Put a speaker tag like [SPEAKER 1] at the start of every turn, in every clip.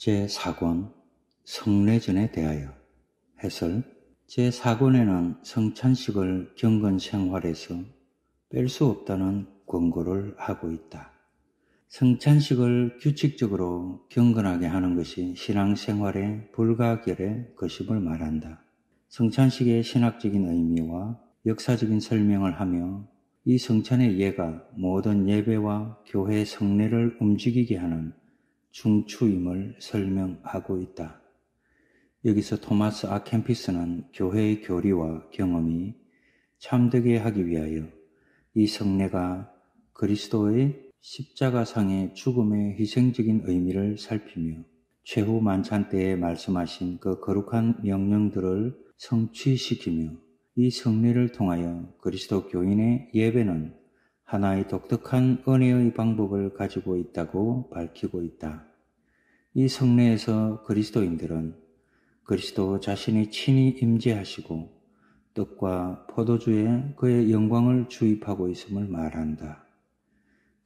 [SPEAKER 1] 제4권 성례전에 대하여 해설 제4권에는 성찬식을 경건 생활에서 뺄 수 없다는 권고를 하고 있다. 성찬식을 규칙적으로 경건하게 하는 것이 신앙생활의 불가결의 것임을 말한다. 성찬식의 신학적인 의미와 역사적인 설명을 하며 이 성찬의 예가 모든 예배와 교회 성례를 움직이게 하는 중추임을 설명하고 있다. 여기서 토마스 아캠피스는 교회의 교리와 경험이 참되게 하기 위하여 이 성례가 그리스도의 십자가상의 죽음의 희생적인 의미를 살피며 최후 만찬 때에 말씀하신 그 거룩한 명령들을 성취시키며 이 성례를 통하여 그리스도 교인의 예배는 하나의 독특한 은혜의 방법을 가지고 있다고 밝히고 있다. 이 성례에서 그리스도인들은 그리스도 자신이 친히 임재하시고 떡과 포도주에 그의 영광을 주입하고 있음을 말한다.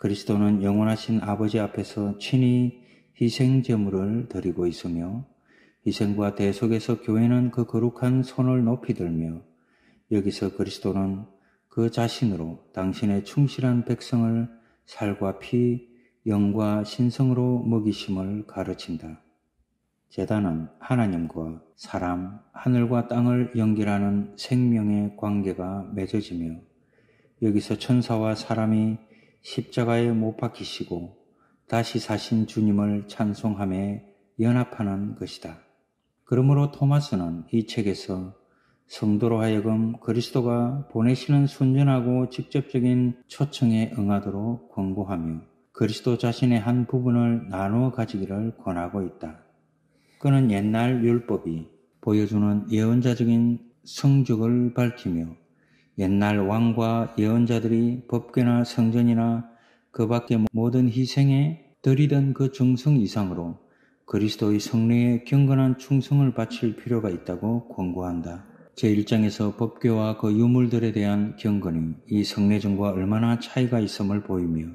[SPEAKER 1] 그리스도는 영원하신 아버지 앞에서 친히 희생제물을 드리고 있으며 희생과 대속에서 교회는 그 거룩한 손을 높이 들며 여기서 그리스도는 그 자신으로 당신의 충실한 백성을 살과 피, 영과 신성으로 먹이심을 가르친다. 재단은 하나님과 사람, 하늘과 땅을 연결하는 생명의 관계가 맺어지며 여기서 천사와 사람이 십자가에 못 박히시고 다시 사신 주님을 찬송함에 연합하는 것이다. 그러므로 토마스는 이 책에서 성도로 하여금 그리스도가 보내시는 순전하고 직접적인 초청에 응하도록 권고하며 그리스도 자신의 한 부분을 나누어 가지기를 권하고 있다. 그는 옛날 율법이 보여주는 예언자적인 성적을 밝히며 옛날 왕과 예언자들이 법궤나 성전이나 그 밖의 모든 희생에 드리던 그 정성 이상으로 그리스도의 성례에 경건한 충성을 바칠 필요가 있다고 권고한다. 제1장에서 법궤와 그 유물들에 대한 경건이 이 성례전과 얼마나 차이가 있음을 보이며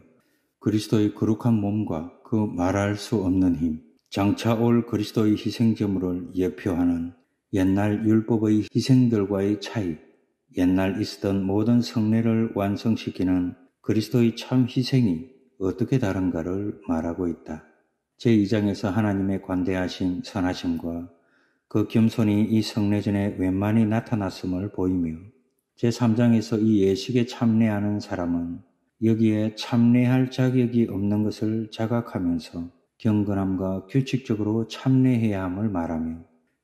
[SPEAKER 1] 그리스도의 거룩한 몸과 그 말할 수 없는 힘, 장차 올 그리스도의 희생제물을 예표하는 옛날 율법의 희생들과의 차이, 옛날 있었던 모든 성례를 완성시키는 그리스도의 참 희생이 어떻게 다른가를 말하고 있다. 제2장에서 하나님의 관대하신 선하심과 그 겸손이 이 성례전에 웬만히 나타났음을 보이며 제3장에서 이 예식에 참례하는 사람은 여기에 참례할 자격이 없는 것을 자각하면서 경건함과 규칙적으로 참례해야 함을 말하며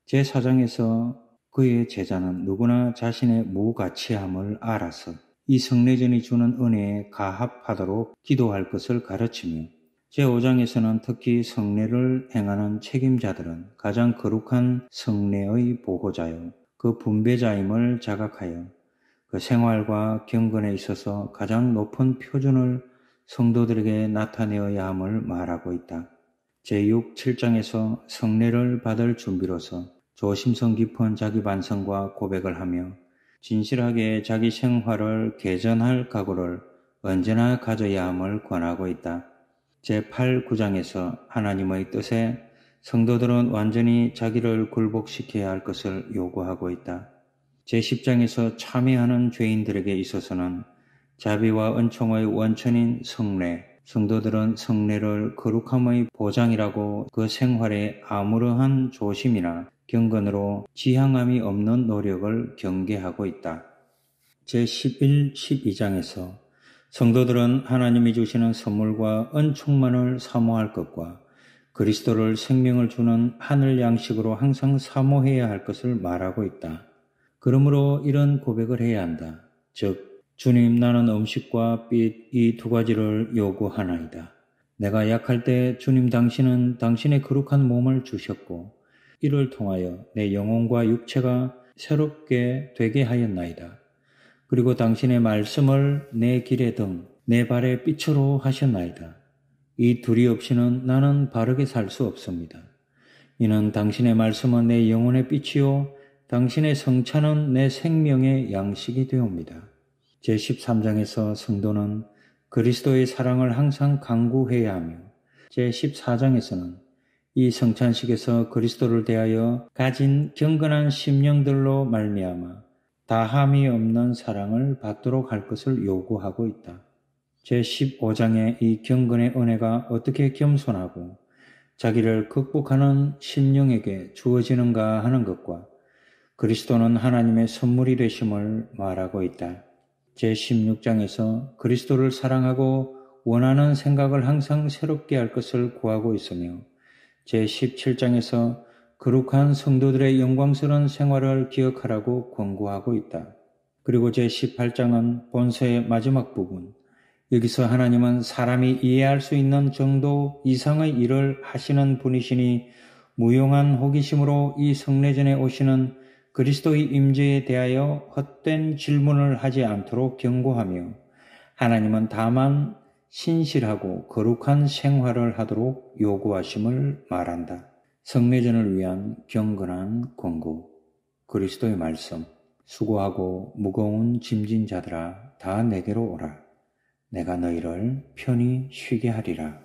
[SPEAKER 1] 제4장에서 그의 제자는 누구나 자신의 무가치함을 알아서 이 성례전이 주는 은혜에 가합하도록 기도할 것을 가르치며 제5장에서는 특히 성례를 행하는 책임자들은 가장 거룩한 성례의 보호자요 그 분배자임을 자각하여 그 생활과 경건에 있어서 가장 높은 표준을 성도들에게 나타내어야 함을 말하고 있다. 제6, 7장에서 성례를 받을 준비로서 조심성 깊은 자기 반성과 고백을 하며 진실하게 자기 생활을 개전할 각오를 언제나 가져야 함을 권하고 있다. 제8, 9장에서 하나님의 뜻에 성도들은 완전히 자기를 굴복시켜야 할 것을 요구하고 있다. 제10장에서 참여하는 죄인들에게 있어서는 자비와 은총의 원천인 성례, 성도들은 성례를 거룩함의 보장이라고 그 생활에 아무러한 조심이나 경건으로 지향함이 없는 노력을 경계하고 있다. 제11, 12장에서 성도들은 하나님이 주시는 선물과 은총만을 사모할 것과 그리스도를 생명을 주는 하늘 양식으로 항상 사모해야 할 것을 말하고 있다. 그러므로 이런 고백을 해야 한다. 즉, 주님 나는 음식과 빛 이 두 가지를 요구하나이다. 내가 약할 때 주님 당신은 당신의 거룩한 몸을 주셨고 이를 통하여 내 영혼과 육체가 새롭게 되게 하였나이다. 그리고 당신의 말씀을 내 길에 등, 내 발의 빛으로 하셨나이다. 이 둘이 없이는 나는 바르게 살 수 없습니다. 이는 당신의 말씀은 내 영혼의 빛이요, 당신의 성찬은 내 생명의 양식이 되옵니다. 제13장에서 성도는 그리스도의 사랑을 항상 강구해야 하며, 제14장에서는 이 성찬식에서 그리스도를 대하여 가진 경건한 심령들로 말미암아 다함이 없는 사랑을 받도록 할 것을 요구하고 있다. 제15장의 이 경건의 은혜가 어떻게 겸손하고 자기를 극복하는 심령에게 주어지는가 하는 것과 그리스도는 하나님의 선물이 되심을 말하고 있다. 제16장에서 그리스도를 사랑하고 원하는 생각을 항상 새롭게 할 것을 구하고 있으며 제17장에서 거룩한 성도들의 영광스러운 생활을 기억하라고 권고하고 있다. 그리고 제18장은 본서의 마지막 부분. 여기서 하나님은 사람이 이해할 수 있는 정도 이상의 일을 하시는 분이시니 무용한 호기심으로 이 성례전에 오시는 그리스도의 임재에 대하여 헛된 질문을 하지 않도록 경고하며 하나님은 다만 신실하고 거룩한 생활을 하도록 요구하심을 말한다. 성매전을 위한 경건한 권고. 그리스도의 말씀. 수고하고 무거운 짐진 자들아 다 내게로 오라. 내가 너희를 편히 쉬게 하리라.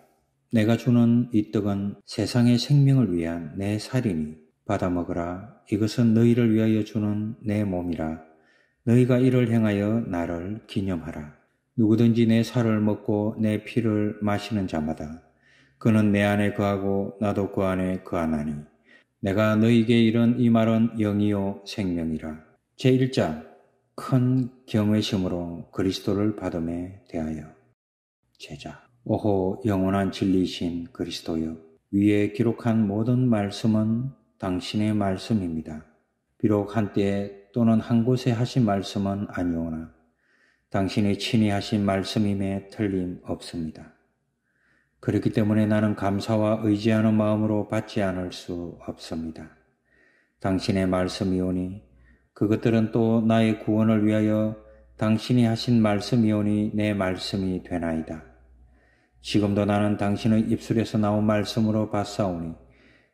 [SPEAKER 1] 내가 주는 이 떡은 세상의 생명을 위한 내 살이니 받아 먹으라. 이것은 너희를 위하여 주는 내 몸이라. 너희가 이를 행하여 나를 기념하라. 누구든지 내 살을 먹고 내 피를 마시는 자마다 그는 내 안에 거하고 나도 그 안에 거하나니 내가 너에게 이런 이 말은 영이요 생명이라. 제1장 큰 경외심으로 그리스도를 받음에 대하여 제자 오호 영원한 진리이신 그리스도여 위에 기록한 모든 말씀은 당신의 말씀입니다. 비록 한때 또는 한 곳에 하신 말씀은 아니오나 당신의 친히 하신 말씀임에 틀림 없습니다. 그렇기 때문에 나는 감사와 의지하는 마음으로 받지 않을 수 없습니다. 당신의 말씀이오니 그것들은 또 나의 구원을 위하여 당신이 하신 말씀이오니 내 말씀이 되나이다. 지금도 나는 당신의 입술에서 나온 말씀으로 받사오니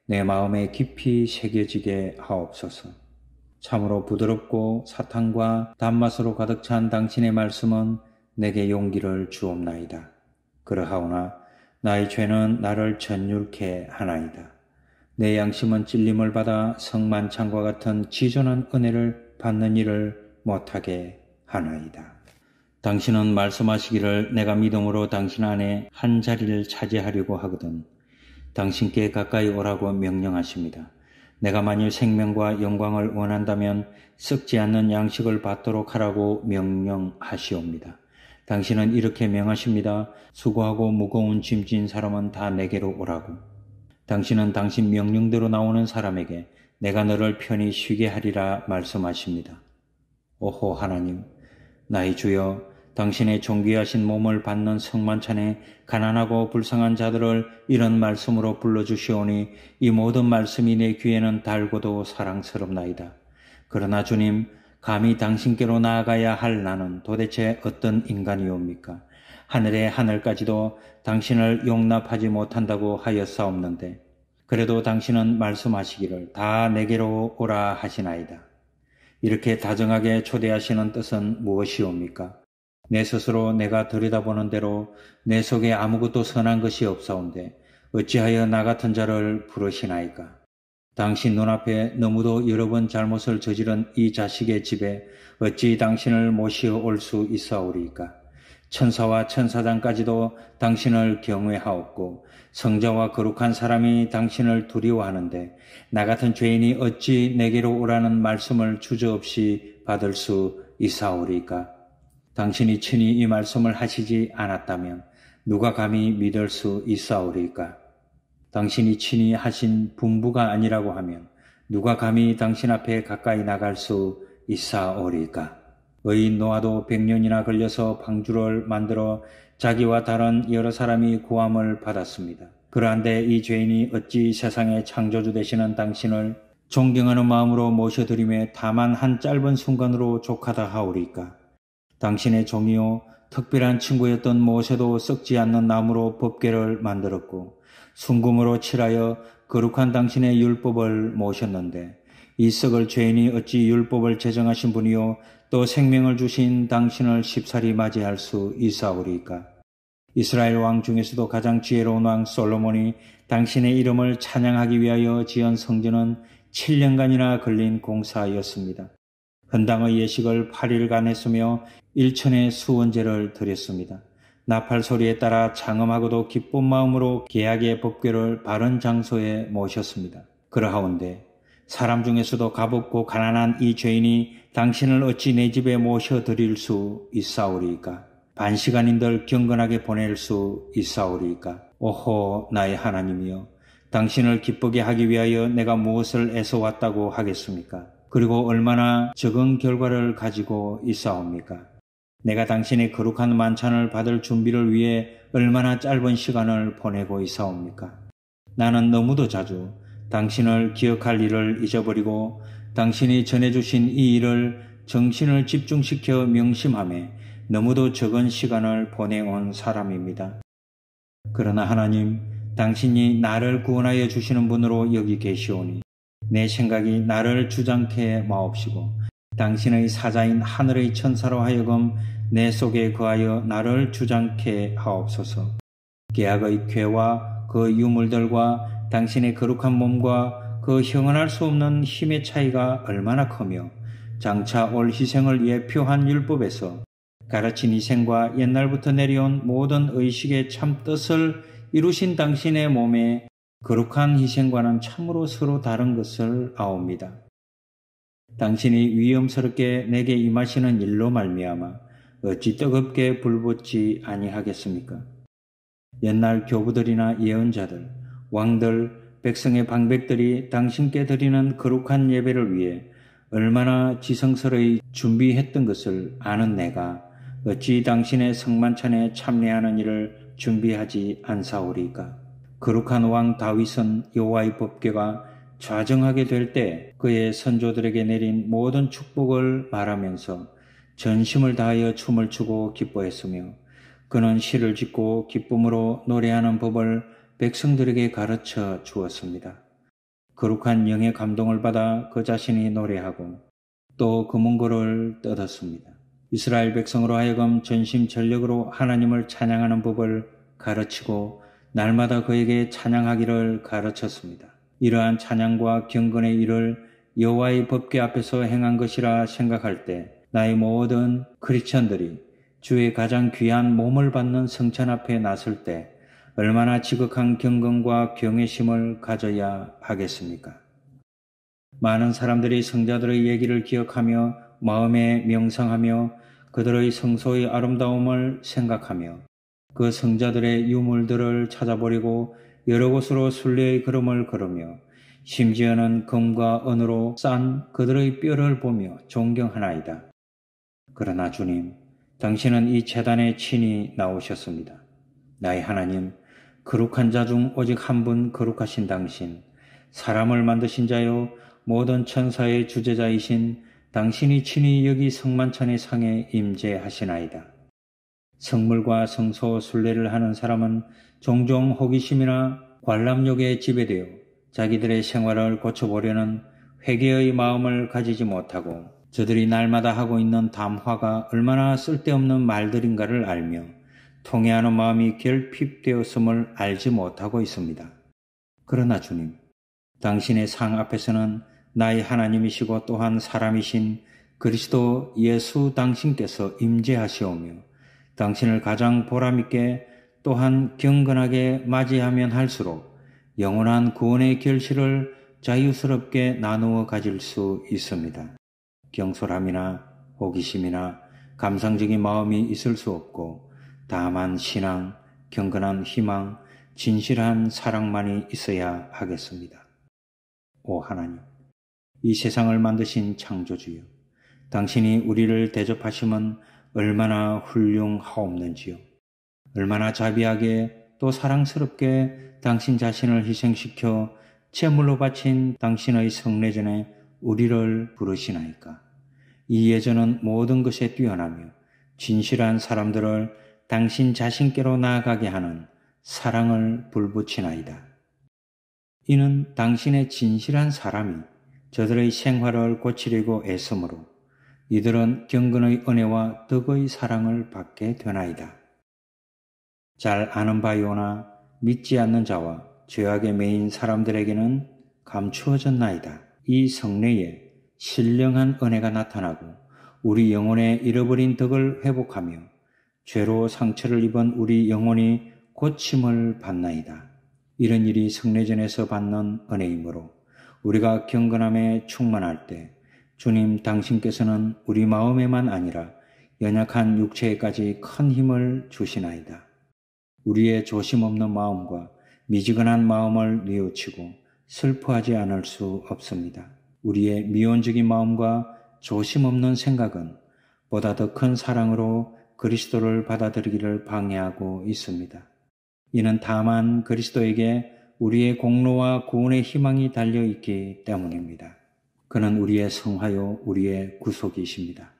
[SPEAKER 1] 내 마음에 깊이 새겨지게 하옵소서. 참으로 부드럽고 사탕과 단맛으로 가득 찬 당신의 말씀은 내게 용기를 주옵나이다. 그러하오나 나의 죄는 나를 전율케 하나이다. 내 양심은 찔림을 받아 성만찬과 같은 지존한 은혜를 받는 일을 못하게 하나이다. 당신은 말씀하시기를 내가 믿음으로 당신 안에 한 자리를 차지하려고 하거든. 당신께 가까이 오라고 명령하십니다. 내가 만일 생명과 영광을 원한다면 썩지 않는 양식을 받도록 하라고 명령하시옵니다. 당신은 이렇게 명하십니다. 수고하고 무거운 짐진 사람은 다 내게로 오라고. 당신은 당신 명령대로 나오는 사람에게 내가 너를 편히 쉬게 하리라 말씀하십니다. 오호 하나님, 나의 주여, 당신의 존귀하신 몸을 받는 성만찬에 가난하고 불쌍한 자들을 이런 말씀으로 불러주시오니 이 모든 말씀이 내 귀에는 달고도 사랑스럽나이다. 그러나 주님, 감히 당신께로 나아가야 할 나는 도대체 어떤 인간이옵니까? 하늘의 하늘까지도 당신을 용납하지 못한다고 하였사옵는데, 그래도 당신은 말씀하시기를 다 내게로 오라 하시나이다. 이렇게 다정하게 초대하시는 뜻은 무엇이옵니까? 내 스스로 내가 들여다보는 대로 내 속에 아무것도 선한 것이 없사온데 어찌하여 나 같은 자를 부르시나이까? 당신 눈앞에 너무도 여러 번 잘못을 저지른 이 자식의 집에 어찌 당신을 모시어 올 수 있사오리까? 천사와 천사장까지도 당신을 경외하옵고 성자와 거룩한 사람이 당신을 두려워하는데 나 같은 죄인이 어찌 내게로 오라는 말씀을 주저없이 받을 수 있사오리까? 당신이 친히 이 말씀을 하시지 않았다면 누가 감히 믿을 수 있사오리까? 당신이 친히 하신 분부가 아니라고 하면 누가 감히 당신 앞에 가까이 나갈 수 있사오리까? 의인 노아도 백년이나 걸려서 방주를 만들어 자기와 다른 여러 사람이 구함을 받았습니다. 그러한데 이 죄인이 어찌 세상의 창조주 되시는 당신을 존경하는 마음으로 모셔드림에 다만 한 짧은 순간으로 족하다 하오리까? 당신의 종이요 특별한 친구였던 모세도 썩지 않는 나무로 법계를 만들었고 순금으로 칠하여 거룩한 당신의 율법을 모셨는데 이 썩을 죄인이 어찌 율법을 제정하신 분이요 또 생명을 주신 당신을 십살이 맞이할 수 있사오리까 이스라엘 왕 중에서도 가장 지혜로운 왕 솔로몬이 당신의 이름을 찬양하기 위하여 지은 성전은 7년간이나 걸린 공사였습니다. 헌당의 예식을 8일간 했으며 일천의 수원제를 드렸습니다. 나팔 소리에 따라 장엄하고도 기쁜 마음으로 계약의 법궤를 바른 장소에 모셨습니다. 그러하온데 사람 중에서도 가볍고 가난한 이 죄인이 당신을 어찌 내 집에 모셔 드릴 수 있사오리이까? 반시간인들 경건하게 보낼 수 있사오리이까? 오호 나의 하나님이여 당신을 기쁘게 하기 위하여 내가 무엇을 애써왔다고 하겠습니까? 그리고 얼마나 적은 결과를 가지고 있사옵니까? 내가 당신의 거룩한 만찬을 받을 준비를 위해 얼마나 짧은 시간을 보내고 있사옵니까? 나는 너무도 자주 당신을 기억할 일을 잊어버리고 당신이 전해주신 이 일을 정신을 집중시켜 명심함에 너무도 적은 시간을 보내온 사람입니다. 그러나 하나님, 당신이 나를 구원하여 주시는 분으로 여기 계시오니 내 생각이 나를 주장케 마옵시고 당신의 사자인 하늘의 천사로 하여금 내 속에 거하여 나를 주장케 하옵소서. 계약의 괴와 그 유물들과 당신의 거룩한 몸과 그 형언할 수 없는 힘의 차이가 얼마나 크며 장차 올 희생을 예표한 율법에서 가르친 희생과 옛날부터 내려온 모든 의식의 참 뜻을 이루신 당신의 몸에 거룩한 희생과는 참으로 서로 다른 것을 아옵니다. 당신이 위험스럽게 내게 임하시는 일로 말미암아 어찌 뜨겁게 불붙지 아니하겠습니까? 옛날 교부들이나 예언자들, 왕들, 백성의 방백들이 당신께 드리는 거룩한 예배를 위해 얼마나 지성스러 준비했던 것을 아는 내가 어찌 당신의 성만찬에 참례하는 일을 준비하지 않사오리까? 거룩한 왕 다윗은 여호와의 법궤가 좌정하게 될 때 그의 선조들에게 내린 모든 축복을 말하면서 전심을 다하여 춤을 추고 기뻐했으며 그는 시를 짓고 기쁨으로 노래하는 법을 백성들에게 가르쳐 주었습니다. 거룩한 영의 감동을 받아 그 자신이 노래하고 또 금문고를 그 뜯었습니다. 이스라엘 백성으로 하여금 전심 전력으로 하나님을 찬양하는 법을 가르치고 날마다 그에게 찬양하기를 가르쳤습니다. 이러한 찬양과 경건의 일을 여호와의 법궤 앞에서 행한 것이라 생각할 때 나의 모든 크리스천들이 주의 가장 귀한 몸을 받는 성찬 앞에 나설 때 얼마나 지극한 경건과 경외심을 가져야 하겠습니까? 많은 사람들이 성자들의 얘기를 기억하며 마음에 명상하며 그들의 성소의 아름다움을 생각하며 그 성자들의 유물들을 찾아버리고 여러 곳으로 순례의 걸음을 걸으며 심지어는 금과 은으로 싼 그들의 뼈를 보며 존경하나이다. 그러나 주님, 당신은 이 재단에 친히 나오셨습니다. 나의 하나님, 거룩한 자 중 오직 한 분 거룩하신 당신, 사람을 만드신 자요, 모든 천사의 주제자이신 당신이 친히 여기 성만찬의 상에 임재하시나이다. 성물과 성소 순례를 하는 사람은 종종 호기심이나 관람욕에 지배되어 자기들의 생활을 고쳐보려는 회개의 마음을 가지지 못하고 저들이 날마다 하고 있는 담화가 얼마나 쓸데없는 말들인가를 알며 통해하는 마음이 결핍되었음을 알지 못하고 있습니다. 그러나 주님, 당신의 상 앞에서는 나의 하나님이시고 또한 사람이신 그리스도 예수 당신께서 임재하시오며 당신을 가장 보람있게 또한 경건하게 맞이하면 할수록 영원한 구원의 결실을 자유스럽게 나누어 가질 수 있습니다. 경솔함이나 호기심이나 감상적인 마음이 있을 수 없고 다만 신앙, 경건한 희망, 진실한 사랑만이 있어야 하겠습니다. 오 하나님, 이 세상을 만드신 창조주여, 당신이 우리를 대접하심은 얼마나 훌륭하옵는지요. 얼마나 자비하게 또 사랑스럽게 당신 자신을 희생시켜 제물로 바친 당신의 성례전에 우리를 부르시나이까. 이 예전은 모든 것에 뛰어나며 진실한 사람들을 당신 자신께로 나아가게 하는 사랑을 불붙이나이다. 이는 당신의 진실한 사람이 저들의 생활을 고치려고 애쓰므로 이들은 경건의 은혜와 덕의 사랑을 받게 되나이다. 잘 아는 바이오나 믿지 않는 자와 죄악에 매인 사람들에게는 감추어졌나이다. 이 성례에 신령한 은혜가 나타나고 우리 영혼의 잃어버린 덕을 회복하며 죄로 상처를 입은 우리 영혼이 고침을 받나이다. 이런 일이 성례전에서 받는 은혜이므로 우리가 경건함에 충만할 때 주님 당신께서는 우리 마음에만 아니라 연약한 육체에까지 큰 힘을 주시나이다. 우리의 조심 없는 마음과 미지근한 마음을 뉘우치고 슬퍼하지 않을 수 없습니다. 우리의 미온적인 마음과 조심 없는 생각은 보다 더 큰 사랑으로 그리스도를 받아들이기를 방해하고 있습니다. 이는 다만 그리스도에게 우리의 공로와 구원의 희망이 달려 있기 때문입니다. 그는 우리의 성하요 우리의 구속이십니다.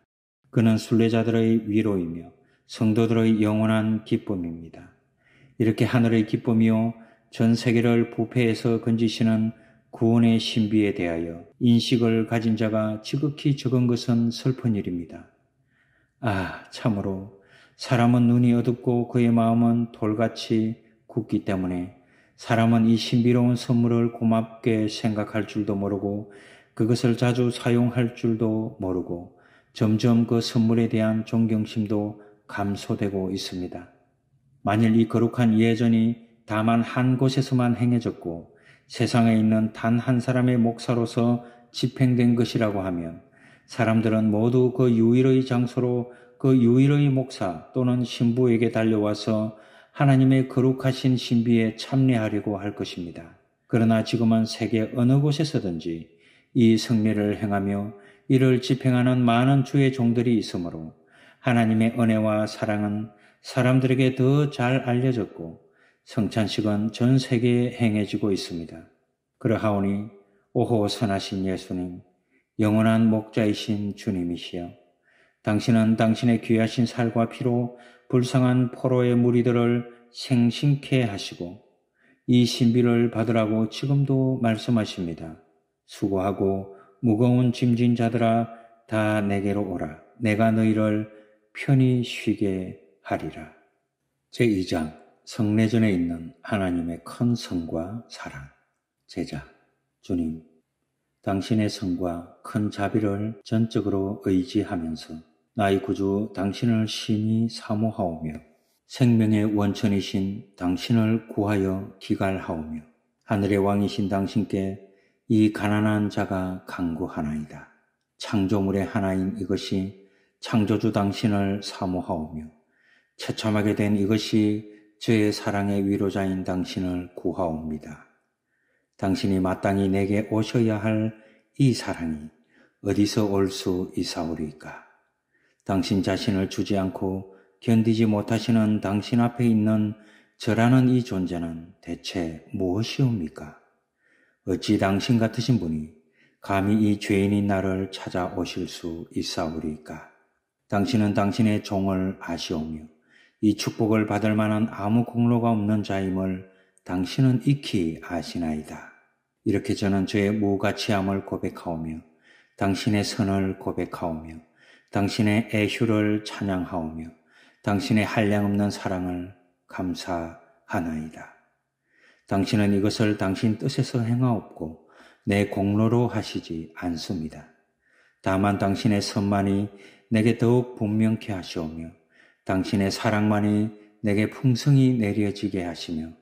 [SPEAKER 1] 그는 순례자들의 위로이며 성도들의 영원한 기쁨입니다. 이렇게 하늘의 기쁨이요 전 세계를 부패해서 건지시는 구원의 신비에 대하여 인식을 가진 자가 지극히 적은 것은 슬픈 일입니다. 아, 참으로 사람은 눈이 어둡고 그의 마음은 돌같이 굳기 때문에 사람은 이 신비로운 선물을 고맙게 생각할 줄도 모르고 그것을 자주 사용할 줄도 모르고 점점 그 선물에 대한 존경심도 감소되고 있습니다. 만일 이 거룩한 예전이 다만 한 곳에서만 행해졌고 세상에 있는 단 한 사람의 목사로서 집행된 것이라고 하면 사람들은 모두 그 유일의 장소로 그 유일의 목사 또는 신부에게 달려와서 하나님의 거룩하신 신비에 참례하려고 할 것입니다. 그러나 지금은 세계 어느 곳에서든지 이 승리를 행하며 이를 집행하는 많은 주의 종들이 있으므로 하나님의 은혜와 사랑은 사람들에게 더 잘 알려졌고 성찬식은 전 세계에 행해지고 있습니다. 그러하오니 오호 산하신 예수님, 영원한 목자이신 주님이시여, 당신은 당신의 귀하신 살과 피로 불쌍한 포로의 무리들을 생신케 하시고 이 신비를 받으라고 지금도 말씀하십니다. 수고하고 무거운 짐진 자들아 다 내게로 오라. 내가 너희를 편히 쉬게 하리라. 제2장 성내전에 있는 하나님의 큰 성과 사랑, 제자, 주님, 당신의 성과 큰 자비를 전적으로 의지하면서 나의 구주 당신을 심히 사모하오며 생명의 원천이신 당신을 구하여 기갈하오며 하늘의 왕이신 당신께 이 가난한 자가 강구하나이다. 창조물의 하나인 이것이 창조주 당신을 사모하오며 처참하게 된 이것이 저의 사랑의 위로자인 당신을 구하옵니다. 당신이 마땅히 내게 오셔야 할 이 사랑이 어디서 올 수 있사오리까? 당신 자신을 주지 않고 견디지 못하시는 당신 앞에 있는 저라는 이 존재는 대체 무엇이옵니까? 어찌 당신 같으신 분이 감히 이 죄인인 나를 찾아오실 수 있사오리까? 당신은 당신의 종을 아시오며 이 축복을 받을 만한 아무 공로가 없는 자임을 당신은 익히 아시나이다. 이렇게 저는 저의 무가치함을 고백하오며 당신의 선을 고백하오며 당신의 애휴를 찬양하오며 당신의 한량없는 사랑을 감사하나이다. 당신은 이것을 당신 뜻에서 행하옵고 내 공로로 하시지 않습니다. 다만 당신의 선만이 내게 더욱 분명케 하시오며 당신의 사랑만이 내게 풍성히 내려지게 하시며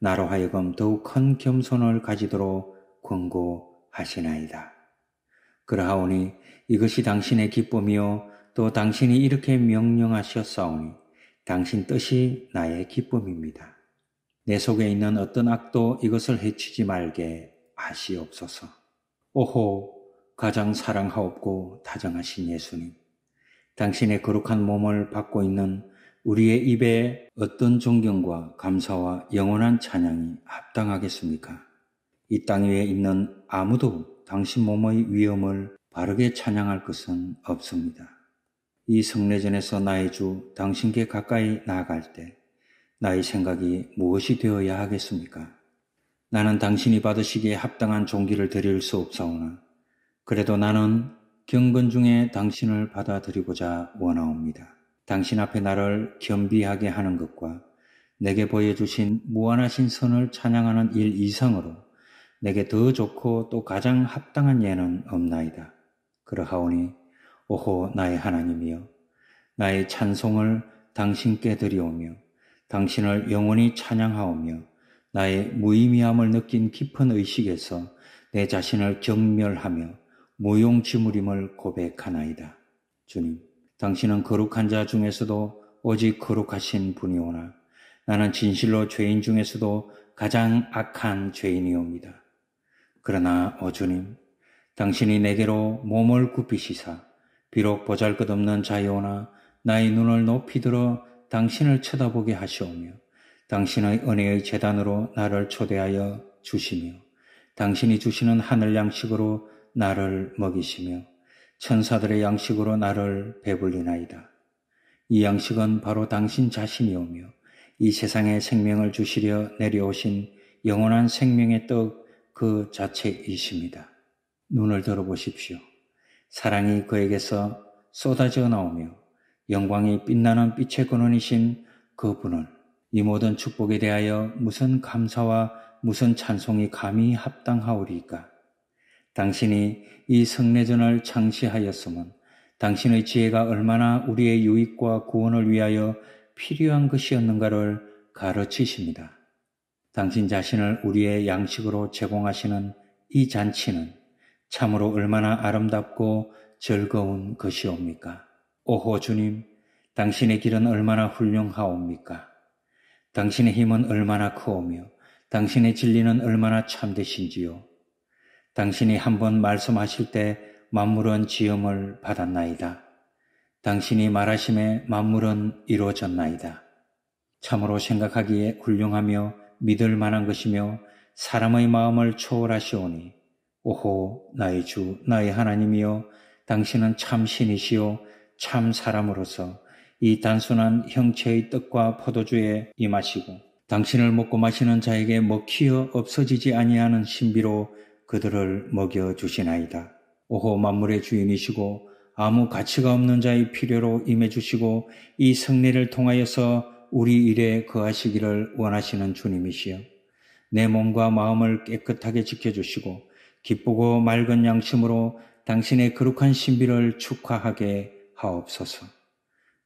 [SPEAKER 1] 나로 하여금 더욱 큰 겸손을 가지도록 권고하시나이다. 그러하오니 이것이 당신의 기쁨이요 또 당신이 이렇게 명령하셨사오니 당신 뜻이 나의 기쁨입니다. 내 속에 있는 어떤 악도 이것을 해치지 말게 하시옵소서. 오호 가장 사랑하옵고 다정하신 예수님. 당신의 거룩한 몸을 받고 있는 우리의 입에 어떤 존경과 감사와 영원한 찬양이 합당하겠습니까? 이 땅 위에 있는 아무도 당신 몸의 위엄을 바르게 찬양할 것은 없습니다. 이 성례전에서 나의 주 당신께 가까이 나아갈 때 나의 생각이 무엇이 되어야 하겠습니까? 나는 당신이 받으시기에 합당한 종기를 드릴 수 없사오나 그래도 나는 경건 중에 당신을 받아들이고자 원하옵니다. 당신 앞에 나를 겸비하게 하는 것과 내게 보여주신 무한하신 선을 찬양하는 일 이상으로 내게 더 좋고 또 가장 합당한 예는 없나이다. 그러하오니 오호 나의 하나님이여 나의 찬송을 당신께 드리오며 당신을 영원히 찬양하오며 나의 무의미함을 느낀 깊은 의식에서 내 자신을 경멸하며 무용지물임을 고백하나이다. 주님, 당신은 거룩한 자 중에서도 오직 거룩하신 분이오나 나는 진실로 죄인 중에서도 가장 악한 죄인이옵니다. 그러나 어 주님, 당신이 내게로 몸을 굽히시사 비록 보잘것없는 자이오나 나의 눈을 높이 들어 당신을 쳐다보게 하시오며 당신의 은혜의 재단으로 나를 초대하여 주시며 당신이 주시는 하늘 양식으로 나를 먹이시며 천사들의 양식으로 나를 배불리나이다. 이 양식은 바로 당신 자신이오며 이 세상에 생명을 주시려 내려오신 영원한 생명의 떡 그 자체이십니다. 눈을 들어보십시오. 사랑이 그에게서 쏟아져 나오며 영광이 빛나는 빛의 근원이신 그분을 이 모든 축복에 대하여 무슨 감사와 무슨 찬송이 감히 합당하오리까? 당신이 이 성례전을 창시하였음은 당신의 지혜가 얼마나 우리의 유익과 구원을 위하여 필요한 것이었는가를 가르치십니다. 당신 자신을 우리의 양식으로 제공하시는 이 잔치는 참으로 얼마나 아름답고 즐거운 것이옵니까? 오호 주님, 당신의 길은 얼마나 훌륭하옵니까? 당신의 힘은 얼마나 크오며 당신의 진리는 얼마나 참되신지요? 당신이 한번 말씀하실 때 만물은 지음을 받았나이다. 당신이 말하심에 만물은 이루어졌나이다. 참으로 생각하기에 훌륭하며 믿을 만한 것이며 사람의 마음을 초월하시오니 오호 나의 주 나의 하나님이여 당신은 참 신이시오 참 사람으로서 이 단순한 형체의 떡과 포도주에 임하시고 당신을 먹고 마시는 자에게 먹히어 없어지지 아니하는 신비로 그들을 먹여 주시나이다. 오호 만물의 주인이시고 아무 가치가 없는 자의 필요로 임해 주시고 이 승리를 통하여서 우리 일에 거하시기를 원하시는 주님이시여. 내 몸과 마음을 깨끗하게 지켜주시고 기쁘고 맑은 양심으로 당신의 거룩한 신비를 축하하게 하옵소서.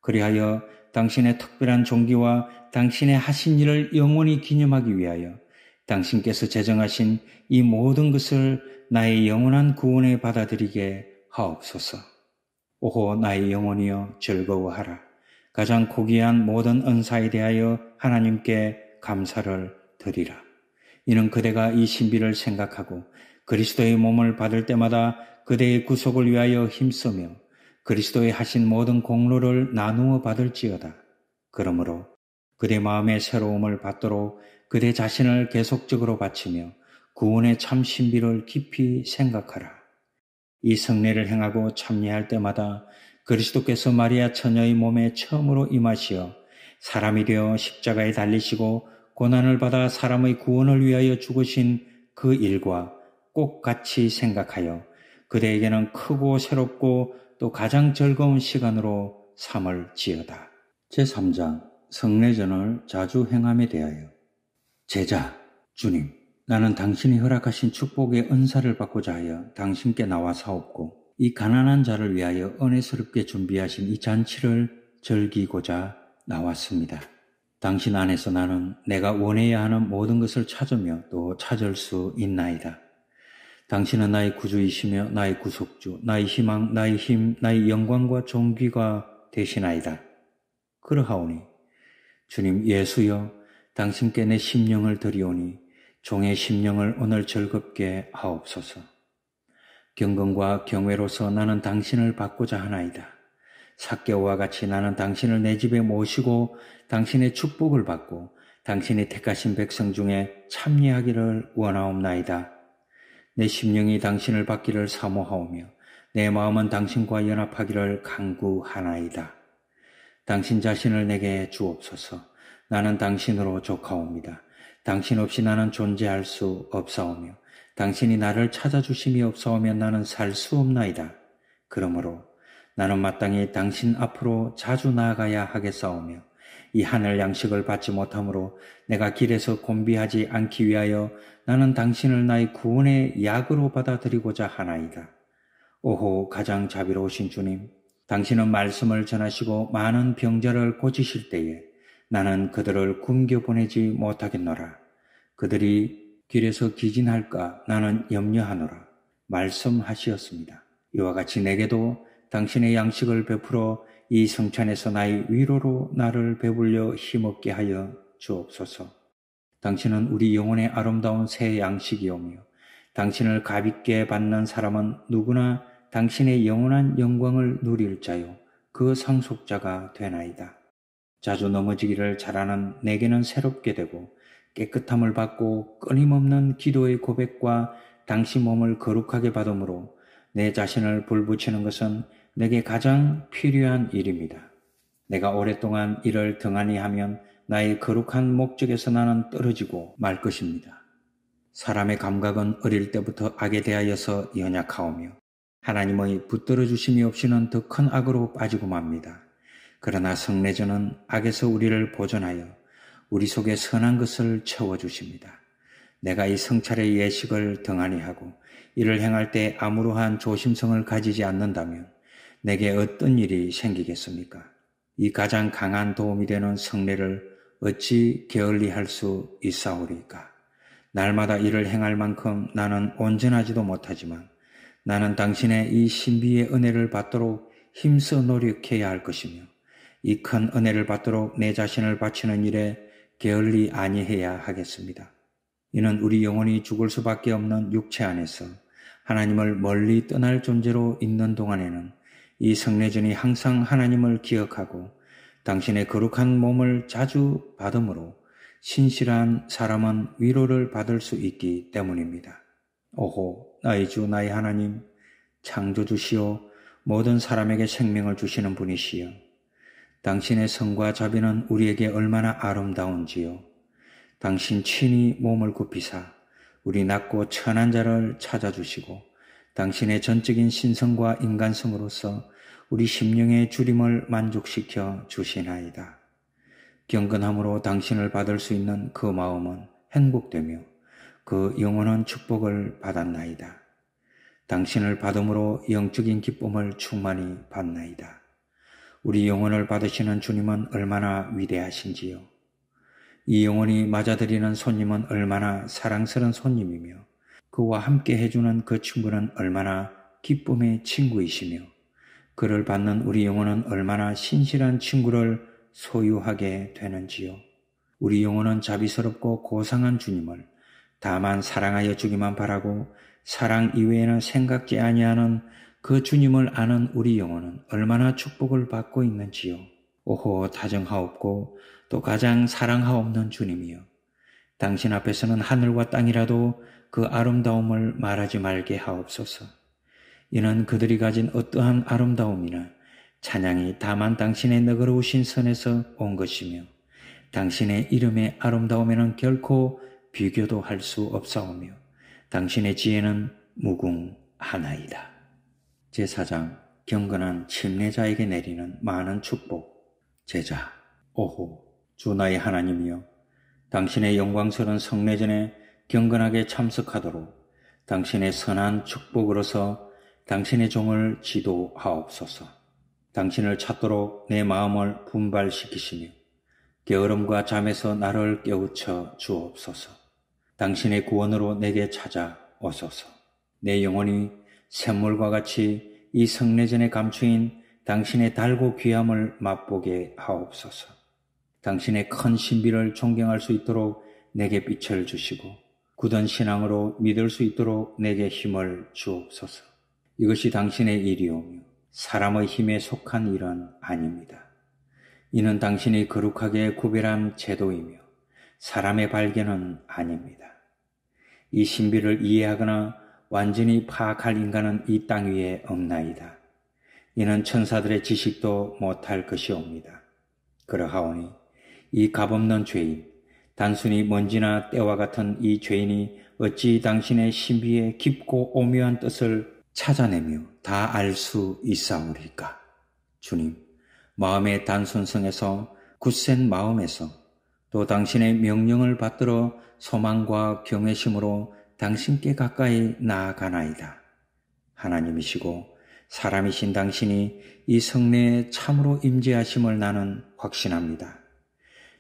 [SPEAKER 1] 그리하여 당신의 특별한 종기와 당신의 하신 일을 영원히 기념하기 위하여 당신께서 제정하신 이 모든 것을 나의 영원한 구원에 받아들이게 하옵소서. 오호 나의 영혼이여 즐거워하라. 가장 고귀한 모든 은사에 대하여 하나님께 감사를 드리라. 이는 그대가 이 신비를 생각하고 그리스도의 몸을 받을 때마다 그대의 구속을 위하여 힘쓰며 그리스도의 하신 모든 공로를 나누어 받을지어다. 그러므로 그대 마음의 새로움을 받도록 그대 자신을 계속적으로 바치며 구원의 참 신비를 깊이 생각하라. 이 성례를 행하고 참여할 때마다 그리스도께서 마리아 처녀의 몸에 처음으로 임하시어 사람이 되어 십자가에 달리시고 고난을 받아 사람의 구원을 위하여 죽으신 그 일과 꼭 같이 생각하여 그대에게는 크고 새롭고 또 가장 즐거운 시간으로 삼을 지어다. 제3장 성례전을 자주 행함에 대하여 제자, 주님, 나는 당신이 허락하신 축복의 은사를 받고자 하여 당신께 나와 사옵고 이 가난한 자를 위하여 은혜스럽게 준비하신 이 잔치를 즐기고자 나왔습니다. 당신 안에서 나는 내가 원해야 하는 모든 것을 찾으며 또 찾을 수 있나이다. 당신은 나의 구주이시며 나의 구속주, 나의 희망, 나의 힘, 나의 영광과 존귀가 되시나이다. 그러하오니 주님 예수여 당신께 내 심령을 드리오니 종의 심령을 오늘 즐겁게 하옵소서. 경건과 경외로서 나는 당신을 받고자 하나이다. 사개오와 같이 나는 당신을 내 집에 모시고 당신의 축복을 받고 당신이 택하신 백성 중에 참여하기를 원하옵나이다. 내 심령이 당신을 받기를 사모하오며 내 마음은 당신과 연합하기를 간구하나이다. 당신 자신을 내게 주옵소서. 나는 당신으로 족하옵니다. 당신 없이 나는 존재할 수 없사오며 당신이 나를 찾아주심이 없사오면 나는 살 수 없나이다. 그러므로 나는 마땅히 당신 앞으로 자주 나아가야 하겠사오며 이 하늘 양식을 받지 못하므로 내가 길에서 곤비하지 않기 위하여 나는 당신을 나의 구원의 약으로 받아들이고자 하나이다. 오호 가장 자비로우신 주님, 당신은 말씀을 전하시고 많은 병자를 고치실 때에 나는 그들을 굶겨 보내지 못하겠노라. 그들이 길에서 기진할까 나는 염려하노라. 말씀하시었습니다. 이와 같이 내게도 당신의 양식을 베풀어 이 성찬에서 나의 위로로 나를 배불려 힘없게 하여 주옵소서. 당신은 우리 영혼의 아름다운 새 양식이오며 당신을 가볍게 받는 사람은 누구나 당신의 영원한 영광을 누릴 자요 그 상속자가 되나이다. 자주 넘어지기를 잘하는 내게는 새롭게 되고 깨끗함을 받고 끊임없는 기도의 고백과 당시 몸을 거룩하게 받음으로 내 자신을 불붙이는 것은 내게 가장 필요한 일입니다. 내가 오랫동안 이를 등한히 하면 나의 거룩한 목적에서 나는 떨어지고 말 것입니다. 사람의 감각은 어릴 때부터 악에 대하여서 연약하오며 하나님의 붙들어 주심이 없이는 더 큰 악으로 빠지고 맙니다. 그러나 성례전은 악에서 우리를 보존하여 우리 속에 선한 것을 채워주십니다. 내가 이 성찰의 예식을 등한히 하고 이를 행할 때 아무러한 조심성을 가지지 않는다면 내게 어떤 일이 생기겠습니까? 이 가장 강한 도움이 되는 성례를 어찌 게을리 할 수 있사오리까? 날마다 이를 행할 만큼 나는 온전하지도 못하지만 나는 당신의 이 신비의 은혜를 받도록 힘써 노력해야 할 것이며 이큰 은혜를 받도록 내 자신을 바치는 일에 게을리 아니해야 하겠습니다. 이는 우리 영혼이 죽을 수밖에 없는 육체 안에서 하나님을 멀리 떠날 존재로 있는 동안에는 이 성례전이 항상 하나님을 기억하고 당신의 거룩한 몸을 자주 받음으로 신실한 사람은 위로를 받을 수 있기 때문입니다. 오호, 나의 주, 나의 하나님, 창조주시오, 모든 사람에게 생명을 주시는 분이시여, 당신의 성과 자비는 우리에게 얼마나 아름다운지요. 당신 친히 몸을 굽히사 우리 낮고 천한 자를 찾아주시고 당신의 전적인 신성과 인간성으로서 우리 심령의 주림을 만족시켜 주시나이다. 경건함으로 당신을 받을 수 있는 그 마음은 행복되며 그 영혼은 축복을 받았나이다. 당신을 받음으로 영적인 기쁨을 충만히 받나이다. 우리 영혼을 받으시는 주님은 얼마나 위대하신지요. 이 영혼이 맞아들이는 손님은 얼마나 사랑스런 손님이며 그와 함께 해주는 그 친구는 얼마나 기쁨의 친구이시며 그를 받는 우리 영혼은 얼마나 신실한 친구를 소유하게 되는지요. 우리 영혼은 자비스럽고 고상한 주님을 다만 사랑하여 주기만 바라고 사랑 이외에는 생각지 아니하는 그 주님을 아는 우리 영혼은 얼마나 축복을 받고 있는지요. 오호 다정하옵고 또 가장 사랑하옵는 주님이요. 당신 앞에서는 하늘과 땅이라도 그 아름다움을 말하지 말게 하옵소서. 이는 그들이 가진 어떠한 아름다움이나 찬양이 다만 당신의 너그러우신 선에서 온 것이며 당신의 이름의 아름다움에는 결코 비교도 할 수 없사오며 당신의 지혜는 무궁하나이다. 제사장, 경건한 침례자에게 내리는 많은 축복, 제자, 오호, 주 나의 하나님이여, 당신의 영광스러운 성례전에 경건하게 참석하도록 당신의 선한 축복으로서 당신의 종을 지도하옵소서. 당신을 찾도록 내 마음을 분발시키시며 게으름과 잠에서 나를 깨우쳐 주옵소서. 당신의 구원으로 내게 찾아오소서. 내 영혼이 샘물과 같이 이 성례전에 감추인 당신의 달고 귀함을 맛보게 하옵소서. 당신의 큰 신비를 존경할 수 있도록 내게 빛을 주시고 굳은 신앙으로 믿을 수 있도록 내게 힘을 주옵소서. 이것이 당신의 일이오며 사람의 힘에 속한 일은 아닙니다. 이는 당신이 거룩하게 구별한 제도이며 사람의 발견은 아닙니다. 이 신비를 이해하거나 완전히 파악할 인간은 이 땅 위에 없나이다. 이는 천사들의 지식도 못할 것이옵니다. 그러하오니 이 값없는 죄인, 단순히 먼지나 때와 같은 이 죄인이 어찌 당신의 신비의 깊고 오묘한 뜻을 찾아내며 다 알 수 있사오리까? 주님, 마음의 단순성에서 굳센 마음에서 또 당신의 명령을 받들어 소망과 경외심으로 당신께 가까이 나아가나이다. 하나님이시고 사람이신 당신이 이 성례에 참으로 임재하심을 나는 확신합니다.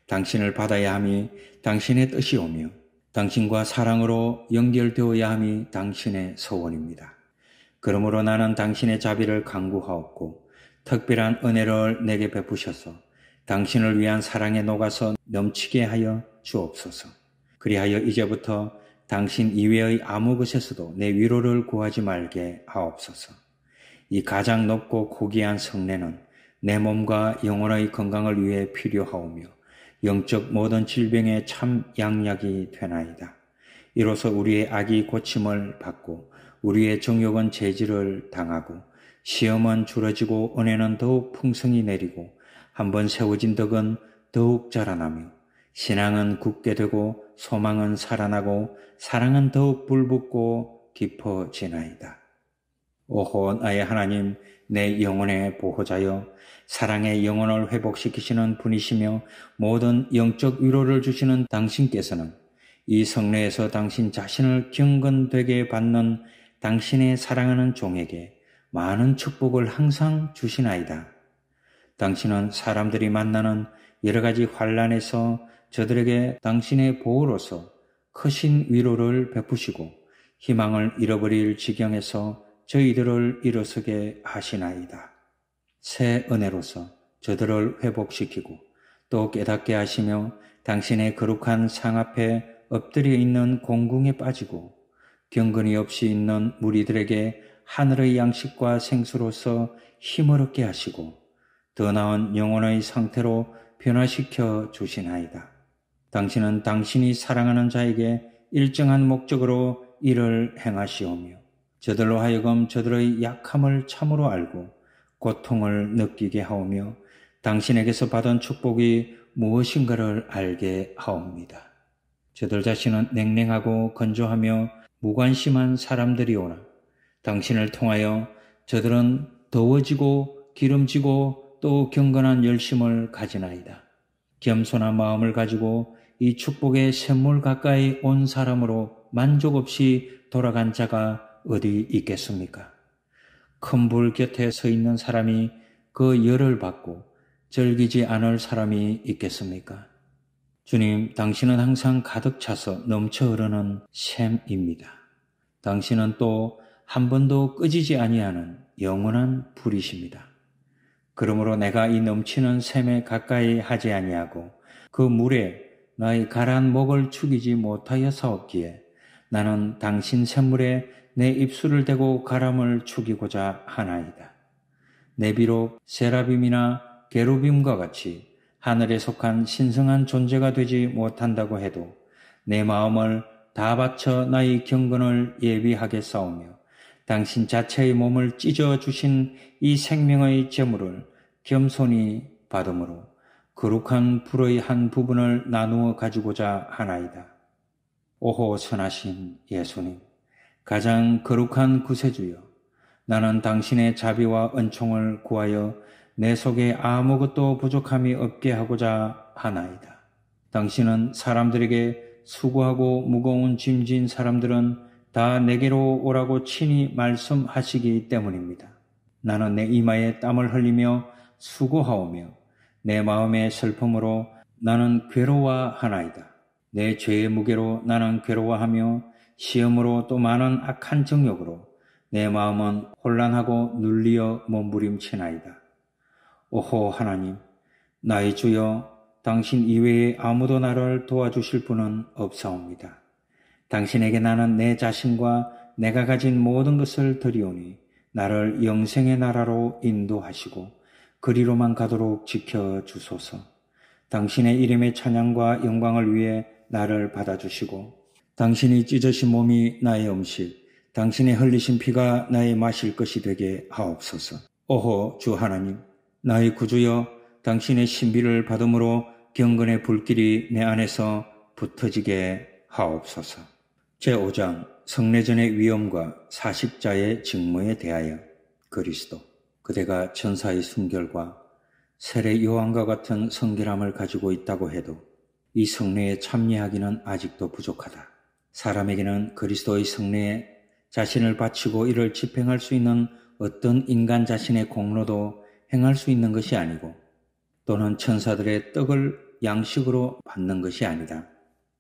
[SPEAKER 1] 당신을 받아야 함이 당신의 뜻이오며 당신과 사랑으로 연결되어야 함이 당신의 소원입니다. 그러므로 나는 당신의 자비를 간구하옵고 특별한 은혜를 내게 베푸셔서 당신을 위한 사랑에 녹아서 넘치게 하여 주옵소서. 그리하여 이제부터 당신 이외의 아무 것에서도 내 위로를 구하지 말게 하옵소서. 이 가장 높고 고귀한 성례는 내 몸과 영혼의 건강을 위해 필요하오며 영적 모든 질병의 참 양약이 되나이다. 이로써 우리의 악이 고침을 받고 우리의 정욕은 재질을 당하고 시험은 줄어지고 은혜는 더욱 풍성히 내리고 한번 세워진 덕은 더욱 자라나며 신앙은 굳게 되고 소망은 살아나고 사랑은 더욱 불붙고 깊어지나이다. 오호 나의 하나님 내 영혼의 보호자여 사랑의 영혼을 회복시키시는 분이시며 모든 영적 위로를 주시는 당신께서는 이 성례에서 당신 자신을 경건되게 받는 당신의 사랑하는 종에게 많은 축복을 항상 주시나이다. 당신은 사람들이 만나는 여러 가지 환란에서 저들에게 당신의 보호로서 크신 위로를 베푸시고 희망을 잃어버릴 지경에서 저희들을 일어서게 하시나이다. 새 은혜로서 저들을 회복시키고 또 깨닫게 하시며 당신의 거룩한 상 앞에 엎드려 있는 공궁에 빠지고 경건이 없이 있는 무리들에게 하늘의 양식과 생수로서 힘을 얻게 하시고 더 나은 영혼의 상태로 변화시켜 주시나이다. 당신은 당신이 사랑하는 자에게 일정한 목적으로 일을 행하시오며 저들로 하여금 저들의 약함을 참으로 알고 고통을 느끼게 하오며 당신에게서 받은 축복이 무엇인가를 알게 하옵니다. 저들 자신은 냉랭하고 건조하며 무관심한 사람들이오나 당신을 통하여 저들은 더워지고 기름지고 또 경건한 열심을 가지나이다. 겸손한 마음을 가지고 이 축복의 샘물 가까이 온 사람으로 만족 없이 돌아간 자가 어디 있겠습니까? 큰 불 곁에 서 있는 사람이 그 열을 받고 즐기지 않을 사람이 있겠습니까? 주님, 당신은 항상 가득 차서 넘쳐 흐르는 샘입니다. 당신은 또 한 번도 꺼지지 아니하는 영원한 불이십니다. 그러므로 내가 이 넘치는 샘에 가까이 하지 아니하고 그 물에 너희 가란 목을 죽이지 못하여서옵기에 나는 당신 샘물에 내 입술을 대고 가람을 죽이고자 하나이다. 내 비록 세라빔이나 게루빔과 같이 하늘에 속한 신성한 존재가 되지 못한다고 해도 내 마음을 다 바쳐 나의 경건을 예비하게 싸우며 당신 자체의 몸을 찢어 주신 이 생명의 재물을 겸손히 받음으로 거룩한 불의한 부분을 나누어 가지고자 하나이다. 오호 선하신 예수님, 가장 거룩한 구세주여, 나는 당신의 자비와 은총을 구하여 내 속에 아무것도 부족함이 없게 하고자 하나이다. 당신은 사람들에게 수고하고 무거운 짐진 사람들은 다 내게로 오라고 친히 말씀하시기 때문입니다. 나는 내 이마에 땀을 흘리며 수고하오며 내 마음의 슬픔으로 나는 괴로워하나이다. 내 죄의 무게로 나는 괴로워하며 시험으로 또 많은 악한 정욕으로 내 마음은 혼란하고 눌리어 몸부림치나이다. 오호 하나님, 나의 주여, 당신 이외에 아무도 나를 도와주실 분은 없사옵니다. 당신에게 나는 내 자신과 내가 가진 모든 것을 드리오니 나를 영생의 나라로 인도하시고 그리로만 가도록 지켜 주소서. 당신의 이름의 찬양과 영광을 위해 나를 받아주시고, 당신이 찢으신 몸이 나의 음식, 당신의 흘리신 피가 나의 마실 것이 되게 하옵소서. 오호 주 하나님, 나의 구주여, 당신의 신비를 받음으로 경건의 불길이 내 안에서 붙어지게 하옵소서. 제5장 성례전의 위험과 사식자의 직무에 대하여 그리스도 그대가 천사의 순결과 세례 요한과 같은 성결함을 가지고 있다고 해도 이 성례에 참여하기는 아직도 부족하다. 사람에게는 그리스도의 성례에 자신을 바치고 이를 집행할 수 있는 어떤 인간 자신의 공로도 행할 수 있는 것이 아니고 또는 천사들의 떡을 양식으로 받는 것이 아니다.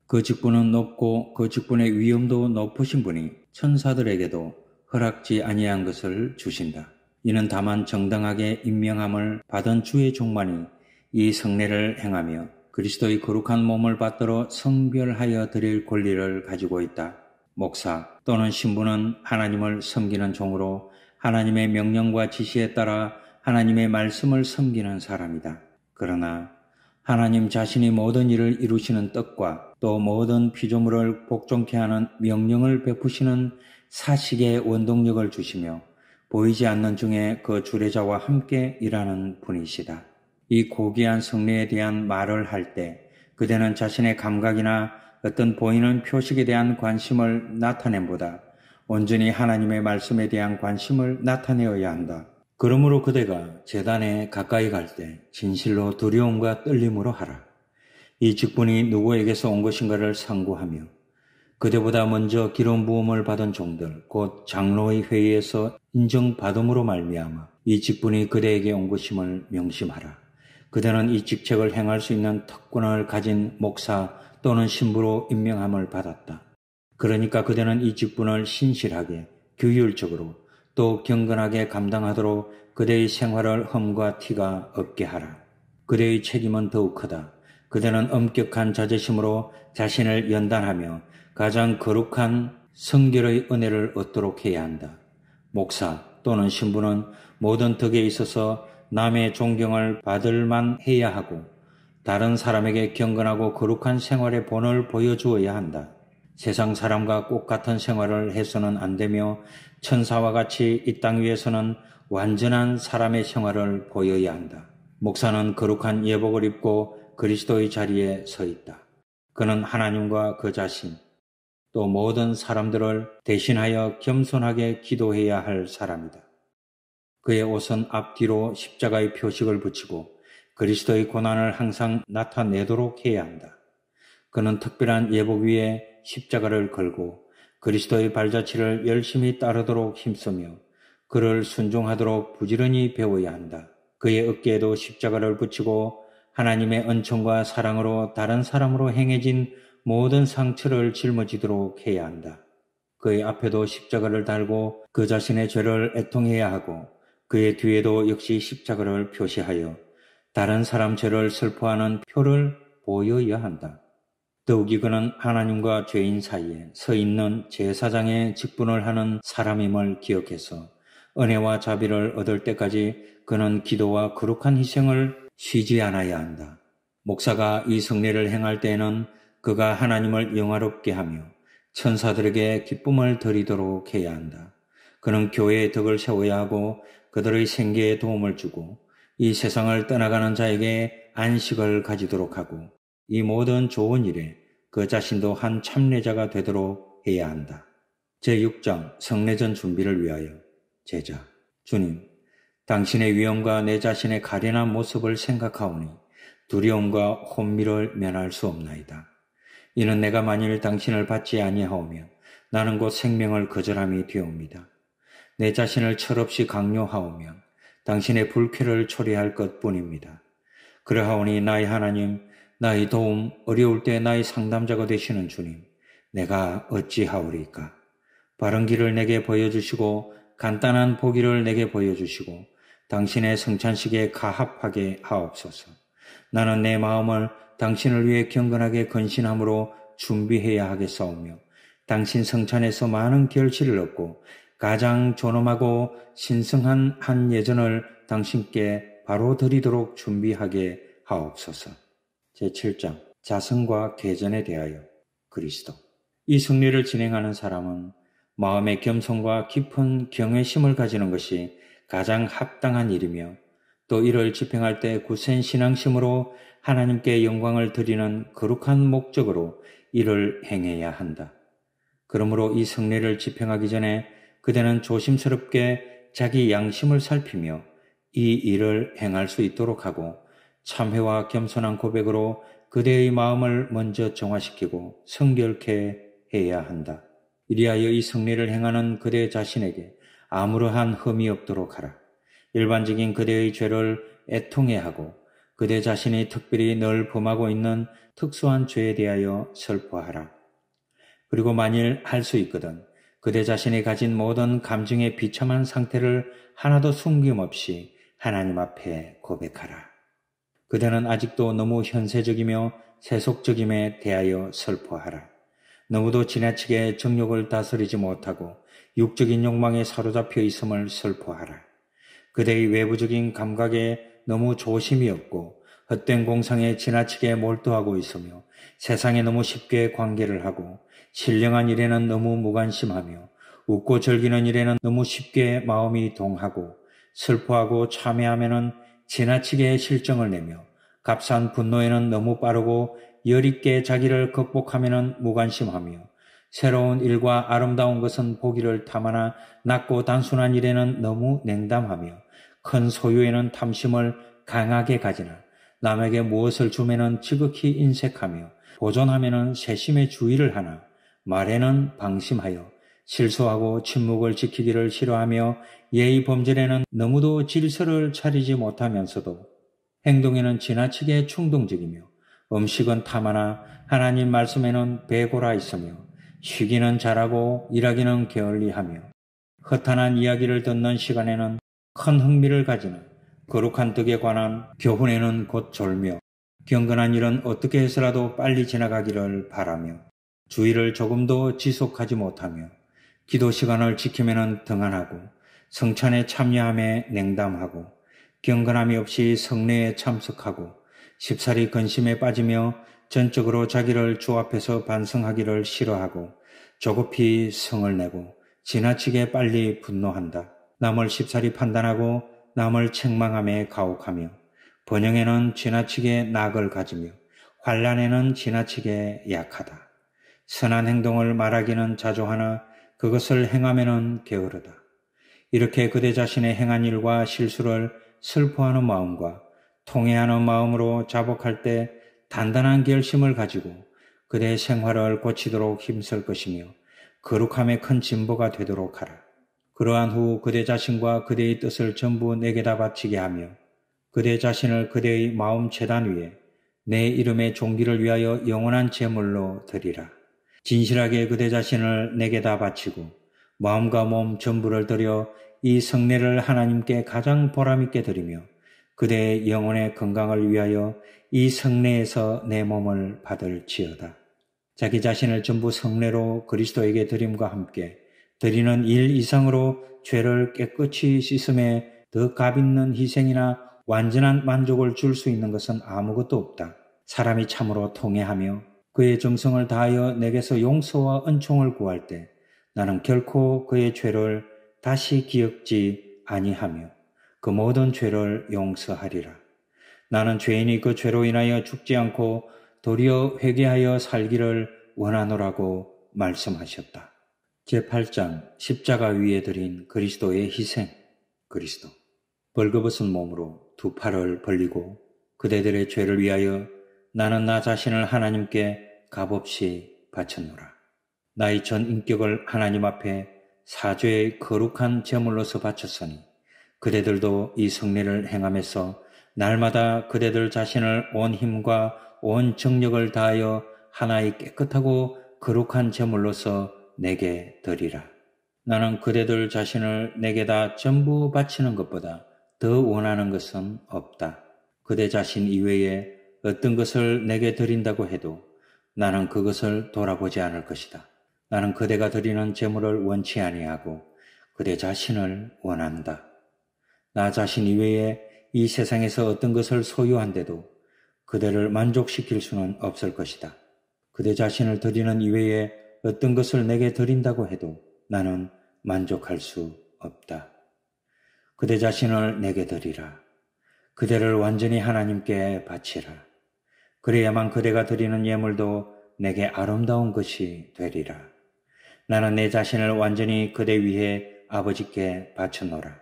[SPEAKER 1] 그 직분은 높고 그 직분의 위험도 높으신 분이 천사들에게도 허락지 아니한 것을 주신다. 이는 다만 정당하게 임명함을 받은 주의 종만이 이 성례를 행하며 그리스도의 거룩한 몸을 받들어 성별하여 드릴 권리를 가지고 있다. 목사 또는 신부는 하나님을 섬기는 종으로 하나님의 명령과 지시에 따라 하나님의 말씀을 섬기는 사람이다. 그러나 하나님 자신이 모든 일을 이루시는 뜻과 또 모든 피조물을 복종케 하는 명령을 베푸시는 사식의 원동력을 주시며 보이지 않는 중에 그 주례자와 함께 일하는 분이시다. 이 고귀한 승리에 대한 말을 할 때 그대는 자신의 감각이나 어떤 보이는 표식에 대한 관심을 나타냄보다 온전히 하나님의 말씀에 대한 관심을 나타내어야 한다. 그러므로 그대가 재단에 가까이 갈 때 진실로 두려움과 떨림으로 하라. 이 직분이 누구에게서 온 것인가를 상고하며 그대보다 먼저 기름 부음을 받은 종들 곧 장로의 회의에서 인정받음으로 말미암아 이 직분이 그대에게 온 것임을 명심하라. 그대는 이 직책을 행할 수 있는 특권을 가진 목사 또는 신부로 임명함을 받았다. 그러니까 그대는 이 직분을 신실하게 규율적으로 또 경건하게 감당하도록 그대의 생활을 험과 티가 없게 하라. 그대의 책임은 더욱 크다. 그대는 엄격한 자제심으로 자신을 연단하며 가장 거룩한 성결의 은혜를 얻도록 해야 한다. 목사 또는 신부는 모든 덕에 있어서 남의 존경을 받을만 해야 하고 다른 사람에게 경건하고 거룩한 생활의 본을 보여주어야 한다. 세상 사람과 꼭 같은 생활을 해서는 안 되며 천사와 같이 이 땅 위에서는 완전한 사람의 생활을 보여야 한다. 목사는 거룩한 예복을 입고 그리스도의 자리에 서 있다. 그는 하나님과 그 자신, 또 모든 사람들을 대신하여 겸손하게 기도해야 할 사람이다. 그의 옷은 앞뒤로 십자가의 표식을 붙이고 그리스도의 고난을 항상 나타내도록 해야 한다. 그는 특별한 예복 위에 십자가를 걸고 그리스도의 발자취를 열심히 따르도록 힘쓰며 그를 순종하도록 부지런히 배워야 한다. 그의 어깨에도 십자가를 붙이고 하나님의 은총과 사랑으로 다른 사람으로 행해진 모든 상처를 짊어지도록 해야 한다. 그의 앞에도 십자가를 달고 그 자신의 죄를 애통해야 하고 그의 뒤에도 역시 십자가를 표시하여 다른 사람 죄를 슬퍼하는 표를 보여야 한다. 더욱이 그는 하나님과 죄인 사이에 서 있는 제사장의 직분을 하는 사람임을 기억해서 은혜와 자비를 얻을 때까지 그는 기도와 거룩한 희생을 쉬지 않아야 한다. 목사가 이 성례를 행할 때에는 그가 하나님을 영화롭게 하며 천사들에게 기쁨을 드리도록 해야 한다. 그는 교회의 덕을 세워야 하고 그들의 생계에 도움을 주고 이 세상을 떠나가는 자에게 안식을 가지도록 하고 이 모든 좋은 일에 그 자신도 한 참례자가 되도록 해야 한다. 제6장 성례전 준비를 위하여 제자 주님 당신의 위엄과 내 자신의 가련한 모습을 생각하오니 두려움과 혼미를 면할 수 없나이다. 이는 내가 만일 당신을 받지 아니하오면 나는 곧 생명을 거절함이 되옵니다. 내 자신을 철없이 강요하오면 당신의 불쾌를 초래할 것뿐입니다. 그러하오니 나의 하나님, 나의 도움, 어려울 때 나의 상담자가 되시는 주님, 내가 어찌하오리까? 바른 길을 내게 보여주시고 간단한 보기를 내게 보여주시고 당신의 성찬식에 가합하게 하옵소서. 나는 내 마음을 당신을 위해 경건하게 건신함으로 준비해야 하겠사오며 당신 성찬에서 많은 결실을 얻고 가장 존엄하고 신성한 한 예전을 당신께 바로 드리도록 준비하게 하옵소서. 제7장 자성과 개전에 대하여 그리스도 이 승리를 진행하는 사람은 마음의 겸손과 깊은 경외심을 가지는 것이 가장 합당한 일이며 또 이를 집행할 때구센 신앙심으로 하나님께 영광을 드리는 거룩한 목적으로 이를 행해야 한다. 그러므로 이 성례를 집행하기 전에 그대는 조심스럽게 자기 양심을 살피며 이 일을 행할 수 있도록 하고 참회와 겸손한 고백으로 그대의 마음을 먼저 정화시키고 성결케 해야 한다. 이리하여 이 성례를 행하는 그대 자신에게 아무러한 흠이 없도록 하라. 일반적인 그대의 죄를 애통해 하고 그대 자신이 특별히 늘 범하고 있는 특수한 죄에 대하여 슬퍼하라. 그리고 만일 할 수 있거든 그대 자신이 가진 모든 감정의 비참한 상태를 하나도 숨김없이 하나님 앞에 고백하라. 그대는 아직도 너무 현세적이며 세속적임에 대하여 슬퍼하라. 너무도 지나치게 정욕을 다스리지 못하고 육적인 욕망에 사로잡혀 있음을 슬퍼하라. 그대의 외부적인 감각에 너무 조심이 없고 헛된 공상에 지나치게 몰두하고 있으며 세상에 너무 쉽게 관계를 하고 신령한 일에는 너무 무관심하며 웃고 즐기는 일에는 너무 쉽게 마음이 동하고 슬퍼하고 참회하면은 지나치게 실정을 내며 값싼 분노에는 너무 빠르고 여리게 자기를 극복하면은 무관심하며 새로운 일과 아름다운 것은 보기를 탐하나 낮고 단순한 일에는 너무 냉담하며 큰 소유에는 탐심을 강하게 가지나 남에게 무엇을 주면은 지극히 인색하며 보존하면은 세심의 주의를 하나 말에는 방심하여 실수하고 침묵을 지키기를 싫어하며 예의 범죄에는 너무도 질서를 차리지 못하면서도 행동에는 지나치게 충동적이며 음식은 탐하나 하나님 말씀에는 배고라 있으며 쉬기는 잘하고 일하기는 게을리하며 허탄한 이야기를 듣는 시간에는 큰 흥미를 가지는 거룩한 덕에 관한 교훈에는 곧 졸며 경건한 일은 어떻게 해서라도 빨리 지나가기를 바라며 주의를 조금도 지속하지 못하며 기도 시간을 지키면은 등한하고 성찬에 참여함에 냉담하고 경건함이 없이 성례에 참석하고 십사리 근심에 빠지며 전적으로 자기를 주 앞에서 반성하기를 싫어하고 조급히 성을 내고 지나치게 빨리 분노한다. 남을 십사리 판단하고 남을 책망함에 가혹하며 번영에는 지나치게 낙을 가지며 환란에는 지나치게 약하다. 선한 행동을 말하기는 자조하나 그것을 행함에는 게으르다. 이렇게 그대 자신의 행한 일과 실수를 슬퍼하는 마음과 통해하는 마음으로 자복할 때 단단한 결심을 가지고 그대의 생활을 고치도록 힘쓸 것이며 거룩함의 큰 진보가 되도록 하라. 그러한 후 그대 자신과 그대의 뜻을 전부 내게 다 바치게 하며 그대 자신을 그대의 마음 재단 위에 내 이름의 종기를 위하여 영원한 제물로 드리라. 진실하게 그대 자신을 내게 다 바치고 마음과 몸 전부를 들여 이 성례를 하나님께 가장 보람있게 드리며 그대의 영혼의 건강을 위하여 이 성례에서 내 몸을 받을지어다. 자기 자신을 전부 성례로 그리스도에게 드림과 함께 드리는 일 이상으로 죄를 깨끗이 씻음에 더 값있는 희생이나 완전한 만족을 줄 수 있는 것은 아무것도 없다. 사람이 참으로 통해하며 그의 정성을 다하여 내게서 용서와 은총을 구할 때 나는 결코 그의 죄를 다시 기억지 아니하며 그 모든 죄를 용서하리라. 나는 죄인이 그 죄로 인하여 죽지 않고 도리어 회개하여 살기를 원하노라고 말씀하셨다. 제8장 십자가 위에 드린 그리스도의 희생 그리스도 벌거벗은 몸으로 두 팔을 벌리고 그대들의 죄를 위하여 나는 나 자신을 하나님께 값없이 바쳤노라. 나의 전 인격을 하나님 앞에 사죄의 거룩한 제물로서 바쳤으니 그대들도 이 성례를 행함에서 날마다 그대들 자신을 온 힘과 온 정력을 다하여 하나의 깨끗하고 거룩한 제물로서 내게 드리라. 나는 그대들 자신을 내게 다 전부 바치는 것보다 더 원하는 것은 없다. 그대 자신 이외에 어떤 것을 내게 드린다고 해도 나는 그것을 돌아보지 않을 것이다. 나는 그대가 드리는 재물을 원치 아니하고 그대 자신을 원한다. 나 자신 이외에 이 세상에서 어떤 것을 소유한데도 그대를 만족시킬 수는 없을 것이다. 그대 자신을 드리는 이외에 어떤 것을 내게 드린다고 해도 나는 만족할 수 없다. 그대 자신을 내게 드리라. 그대를 완전히 하나님께 바치라. 그래야만 그대가 드리는 예물도 내게 아름다운 것이 되리라. 나는 내 자신을 완전히 그대 위해 아버지께 바쳐노라.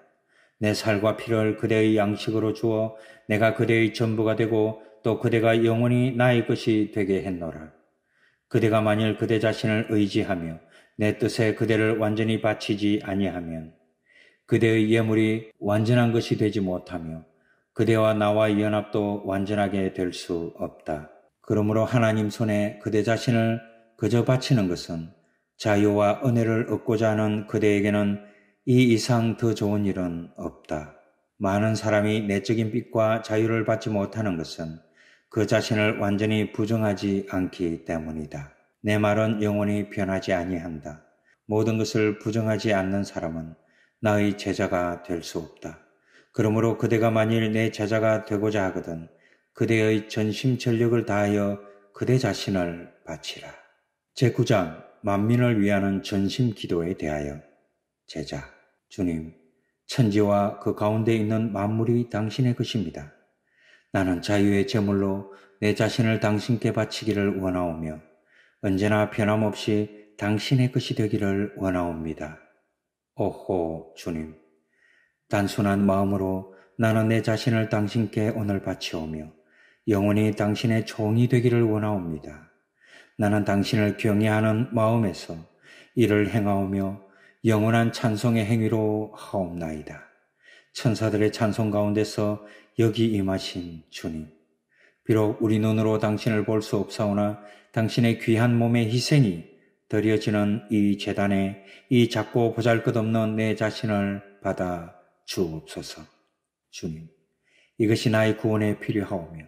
[SPEAKER 1] 내 살과 피를 그대의 양식으로 주어 내가 그대의 전부가 되고 또 그대가 영원히 나의 것이 되게 했노라. 그대가 만일 그대 자신을 의지하며 내 뜻에 그대를 완전히 바치지 아니하면 그대의 예물이 완전한 것이 되지 못하며 그대와 나와 연합도 완전하게 될 수 없다. 그러므로 하나님 손에 그대 자신을 그저 바치는 것은 자유와 은혜를 얻고자 하는 그대에게는 이 이상 더 좋은 일은 없다. 많은 사람이 내적인 빛과 자유를 받지 못하는 것은 그 자신을 완전히 부정하지 않기 때문이다. 내 말은 영원히 변하지 아니한다. 모든 것을 부정하지 않는 사람은 나의 제자가 될 수 없다. 그러므로 그대가 만일 내 제자가 되고자 하거든 그대의 전심전력을 다하여 그대 자신을 바치라. 제9장 만민을 위하는 전심 기도에 대하여 제자 주님 천지와 그 가운데 있는 만물이 당신의 것입니다. 나는 자유의 제물로 내 자신을 당신께 바치기를 원하오며 언제나 변함없이 당신의 것이 되기를 원하옵니다. 오호, 주님. 단순한 마음으로 나는 내 자신을 당신께 오늘 바치오며 영원히 당신의 종이 되기를 원하옵니다. 나는 당신을 경외하는 마음에서 이를 행하오며 영원한 찬송의 행위로 하옵나이다. 천사들의 찬송 가운데서 여기 임하신 주님. 비록 우리 눈으로 당신을 볼 수 없사오나 당신의 귀한 몸의 희생이 드려지는 이 재단에 이 작고 보잘것없는 내 자신을 받아 주옵소서. 주님, 이것이 나의 구원에 필요하오며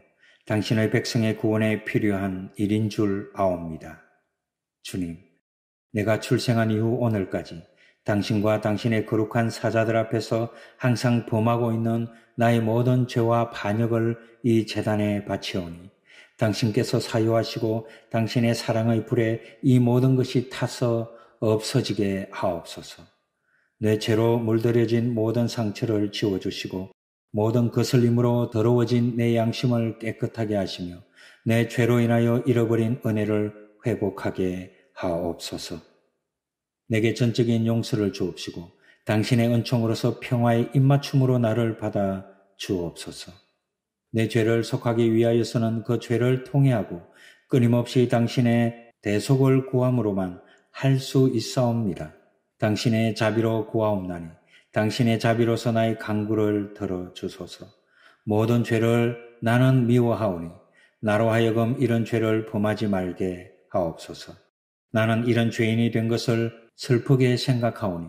[SPEAKER 1] 당신의 백성의 구원에 필요한 일인 줄 아옵니다. 주님, 내가 출생한 이후 오늘까지 당신과 당신의 거룩한 사자들 앞에서 항상 범하고 있는 나의 모든 죄와 반역을 이 재단에 바치오니 당신께서 사유하시고 당신의 사랑의 불에 이 모든 것이 타서 없어지게 하옵소서. 내 죄로 물들여진 모든 상처를 지워주시고 모든 거슬림으로 더러워진 내 양심을 깨끗하게 하시며 내 죄로 인하여 잃어버린 은혜를 회복하게 하옵소서. 내게 전적인 용서를 주옵시고 당신의 은총으로서 평화의 입맞춤으로 나를 받아 주옵소서. 내 죄를 속하기 위하여서는 그 죄를 통해하고 끊임없이 당신의 대속을 구함으로만 할 수 있사옵니다. 당신의 자비로 구하옵나니 당신의 자비로서 나의 강구를 들어주소서. 모든 죄를 나는 미워하오니 나로 하여금 이런 죄를 범하지 말게 하옵소서. 나는 이런 죄인이 된 것을 슬프게 생각하오니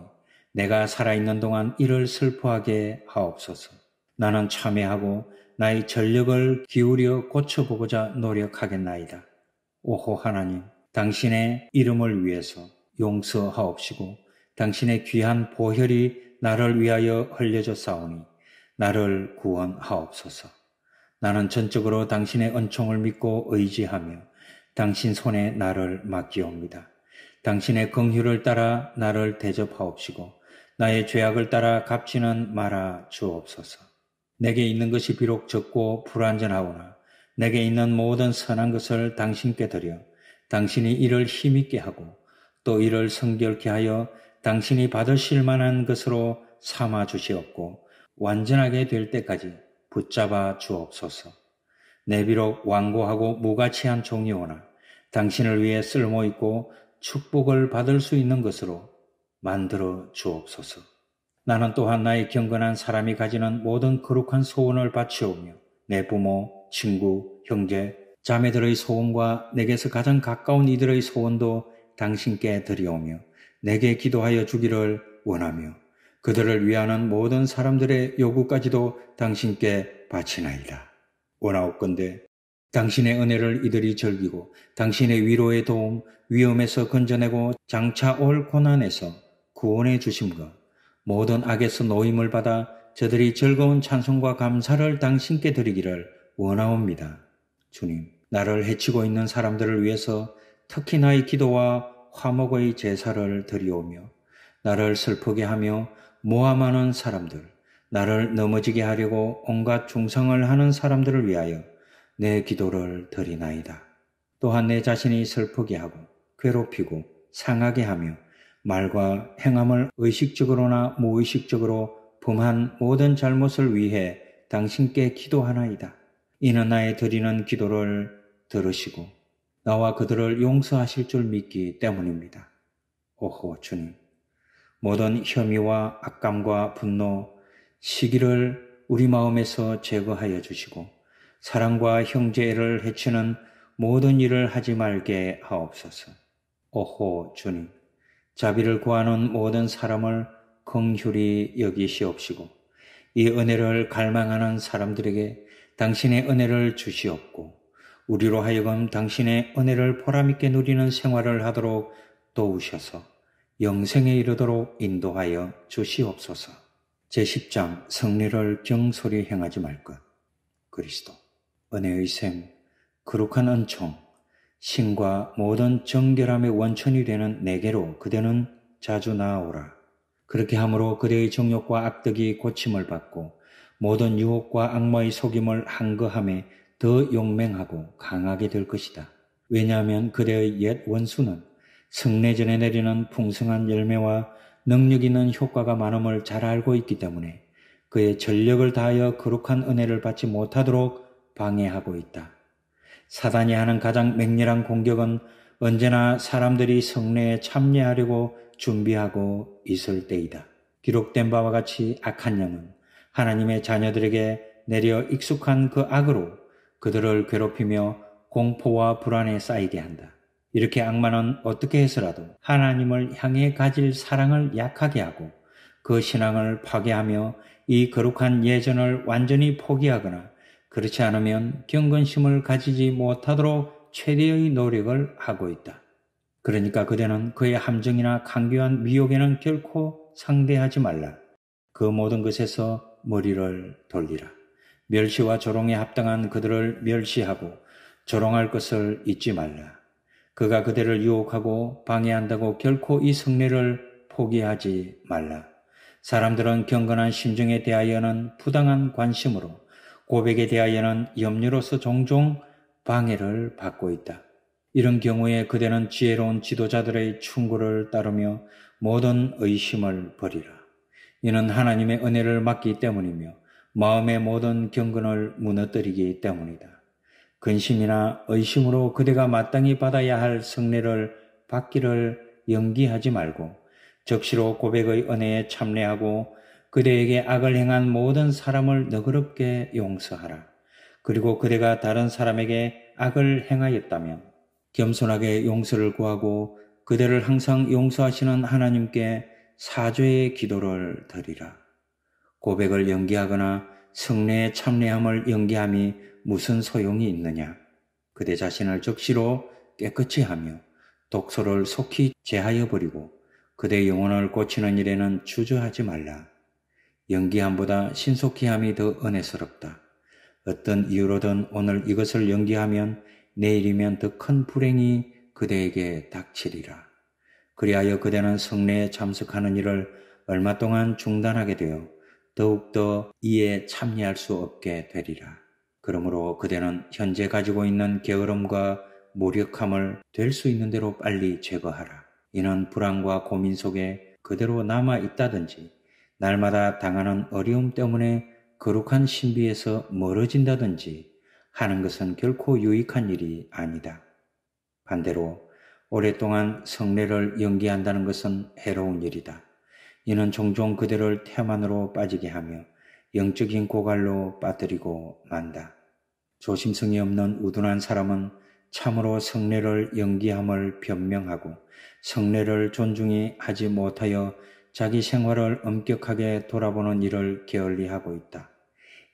[SPEAKER 1] 내가 살아있는 동안 이를 슬퍼하게 하옵소서. 나는 참회하고 나의 전력을 기울여 고쳐보고자 노력하겠나이다. 오호 하나님, 당신의 이름을 위해서 용서하옵시고 당신의 귀한 보혈이 나를 위하여 흘려져 싸우니 나를 구원하옵소서. 나는 전적으로 당신의 은총을 믿고 의지하며 당신 손에 나를 맡기옵니다. 당신의 긍휼을 따라 나를 대접하옵시고 나의 죄악을 따라 갚지는 말아 주옵소서. 내게 있는 것이 비록 적고 불완전하오나 내게 있는 모든 선한 것을 당신께 드려 당신이 이를 힘있게 하고 또 이를 성결케 하여 당신이 받으실 만한 것으로 삼아 주시옵고 완전하게 될 때까지 붙잡아 주옵소서. 내 비록 완고하고 무가치한 종이오나 당신을 위해 쓸모 있고 축복을 받을 수 있는 것으로 만들어 주옵소서. 나는 또한 나의 경건한 사람이 가지는 모든 거룩한 소원을 바치오며 내 부모, 친구, 형제, 자매들의 소원과 내게서 가장 가까운 이들의 소원도 당신께 드리오며 내게 기도하여 주기를 원하며 그들을 위하는 모든 사람들의 요구까지도 당신께 바치나이다. 원하옵건대 당신의 은혜를 이들이 즐기고 당신의 위로의 도움, 위험에서 건져내고 장차 올 고난에서 구원해 주심과 모든 악에서 노임을 받아 저들이 즐거운 찬송과 감사를 당신께 드리기를 원하옵니다. 주님, 나를 해치고 있는 사람들을 위해서 특히 나의 기도와 화목의 제사를 드리오며 나를 슬프게 하며 모함하는 사람들, 나를 넘어지게 하려고 온갖 중상을 하는 사람들을 위하여 내 기도를 드리나이다. 또한 내 자신이 슬프게 하고 괴롭히고 상하게 하며 말과 행함을 의식적으로나 무의식적으로 범한 모든 잘못을 위해 당신께 기도하나이다. 이는 나의 드리는 기도를 들으시고 나와 그들을 용서하실 줄 믿기 때문입니다. 오호 주님, 모든 혐의와 악감과 분노, 시기를 우리 마음에서 제거하여 주시고 사랑과 형제를 해치는 모든 일을 하지 말게 하옵소서. 오호 주님, 자비를 구하는 모든 사람을 긍휼히 여기시옵시고 이 은혜를 갈망하는 사람들에게 당신의 은혜를 주시옵고 우리로 하여금 당신의 은혜를 보람있게 누리는 생활을 하도록 도우셔서 영생에 이르도록 인도하여 주시옵소서. 제10장 승리를 정소리 행하지 말 것. 그리스도. 은혜의 샘, 거룩한 은총, 신과 모든 정결함의 원천이 되는 내게로 그대는 자주 나아오라. 그렇게 함으로 그대의 정욕과 악덕이 고침을 받고 모든 유혹과 악마의 속임을 한거함에 더 용맹하고 강하게 될 것이다. 왜냐하면 그대의 옛 원수는 승리전에 내리는 풍성한 열매와 능력 있는 효과가 많음을 잘 알고 있기 때문에 그의 전력을 다하여 거룩한 은혜를 받지 못하도록 방해하고 있다. 사단이 하는 가장 맹렬한 공격은 언제나 사람들이 성례에 참여하려고 준비하고 있을 때이다. 기록된 바와 같이 악한 영은 하나님의 자녀들에게 내려 익숙한 그 악으로 그들을 괴롭히며 공포와 불안에 쌓이게 한다. 이렇게 악마는 어떻게 해서라도 하나님을 향해 가질 사랑을 약하게 하고 그 신앙을 파괴하며 이 거룩한 예전을 완전히 포기하거나 그렇지 않으면 경건심을 가지지 못하도록 최대의 노력을 하고 있다. 그러니까 그대는 그의 함정이나 강교한 미혹에는 결코 상대하지 말라. 그 모든 것에서 머리를 돌리라. 멸시와 조롱에 합당한 그들을 멸시하고 조롱할 것을 잊지 말라. 그가 그대를 유혹하고 방해한다고 결코 이 성례를 포기하지 말라. 사람들은 경건한 심정에 대하여는 부당한 관심으로 고백에 대하여는 염려로서 종종 방해를 받고 있다. 이런 경우에 그대는 지혜로운 지도자들의 충고를 따르며 모든 의심을 버리라. 이는 하나님의 은혜를 막기 때문이며 마음의 모든 경건을 무너뜨리기 때문이다. 근심이나 의심으로 그대가 마땅히 받아야 할 성례를 받기를 연기하지 말고 적시로 고백의 은혜에 참례하고 그대에게 악을 행한 모든 사람을 너그럽게 용서하라. 그리고 그대가 다른 사람에게 악을 행하였다면 겸손하게 용서를 구하고 그대를 항상 용서하시는 하나님께 사죄의 기도를 드리라. 고백을 연기하거나 성례의 참례함을 연기함이 무슨 소용이 있느냐. 그대 자신을 적시로 깨끗이 하며 독소를 속히 제하여 버리고 그대 영혼을 고치는 일에는 주저하지 말라. 연기함보다 신속히함이 더 은혜스럽다. 어떤 이유로든 오늘 이것을 연기하면 내일이면 더 큰 불행이 그대에게 닥치리라. 그리하여 그대는 성례에 참석하는 일을 얼마 동안 중단하게 되어 더욱더 이에 참여할 수 없게 되리라. 그러므로 그대는 현재 가지고 있는 게으름과 무력함을 될 수 있는 대로 빨리 제거하라. 이는 불안과 고민 속에 그대로 남아 있다든지 날마다 당하는 어려움 때문에 거룩한 신비에서 멀어진다든지 하는 것은 결코 유익한 일이 아니다. 반대로 오랫동안 성례를 연기한다는 것은 해로운 일이다. 이는 종종 그대를 태만으로 빠지게 하며 영적인 고갈로 빠뜨리고 만다. 조심성이 없는 우둔한 사람은 참으로 성례를 연기함을 변명하고 성례를 존중히 하지 못하여 자기 생활을 엄격하게 돌아보는 일을 게을리하고 있다.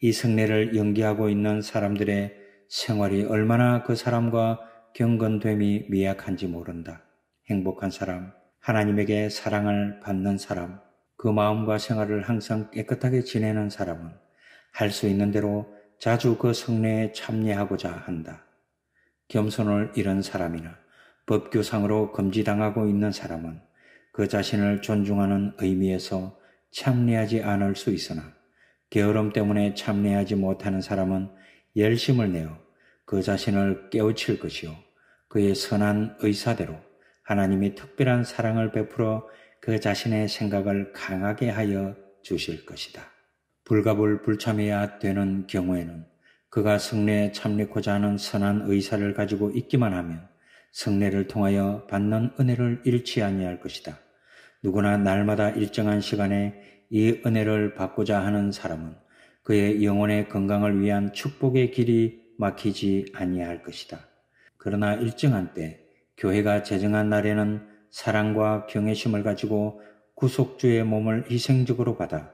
[SPEAKER 1] 이 승례를 연기하고 있는 사람들의 생활이 얼마나 그 사람과 경건됨이 미약한지 모른다. 행복한 사람, 하나님에게 사랑을 받는 사람, 그 마음과 생활을 항상 깨끗하게 지내는 사람은 할 수 있는 대로 자주 그 성례에 참여하고자 한다. 겸손을 잃은 사람이나 법규상으로 금지당하고 있는 사람은 그 자신을 존중하는 의미에서 참례하지 않을 수 있으나 게으름 때문에 참례하지 못하는 사람은 열심을 내어 그 자신을 깨우칠 것이요 그의 선한 의사대로 하나님이 특별한 사랑을 베풀어 그 자신의 생각을 강하게 하여 주실 것이다. 불가불 불참해야 되는 경우에는 그가 승례에 참례코자 하는 선한 의사를 가지고 있기만 하면 승례를 통하여 받는 은혜를 잃지 아니할 것이다. 누구나 날마다 일정한 시간에 이 은혜를 받고자 하는 사람은 그의 영혼의 건강을 위한 축복의 길이 막히지 아니할 것이다. 그러나 일정한 때 교회가 재정한 날에는 사랑과 경외심을 가지고 구속주의 몸을 희생적으로 받아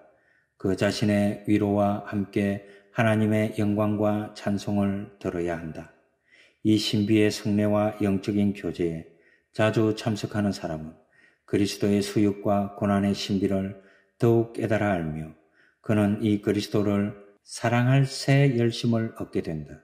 [SPEAKER 1] 그 자신의 위로와 함께 하나님의 영광과 찬송을 들어야 한다. 이 신비의 승례와 영적인 교제에 자주 참석하는 사람은 그리스도의 수육과 고난의 신비를 더욱 깨달아 알며 그는 이 그리스도를 사랑할 새 열심을 얻게 된다.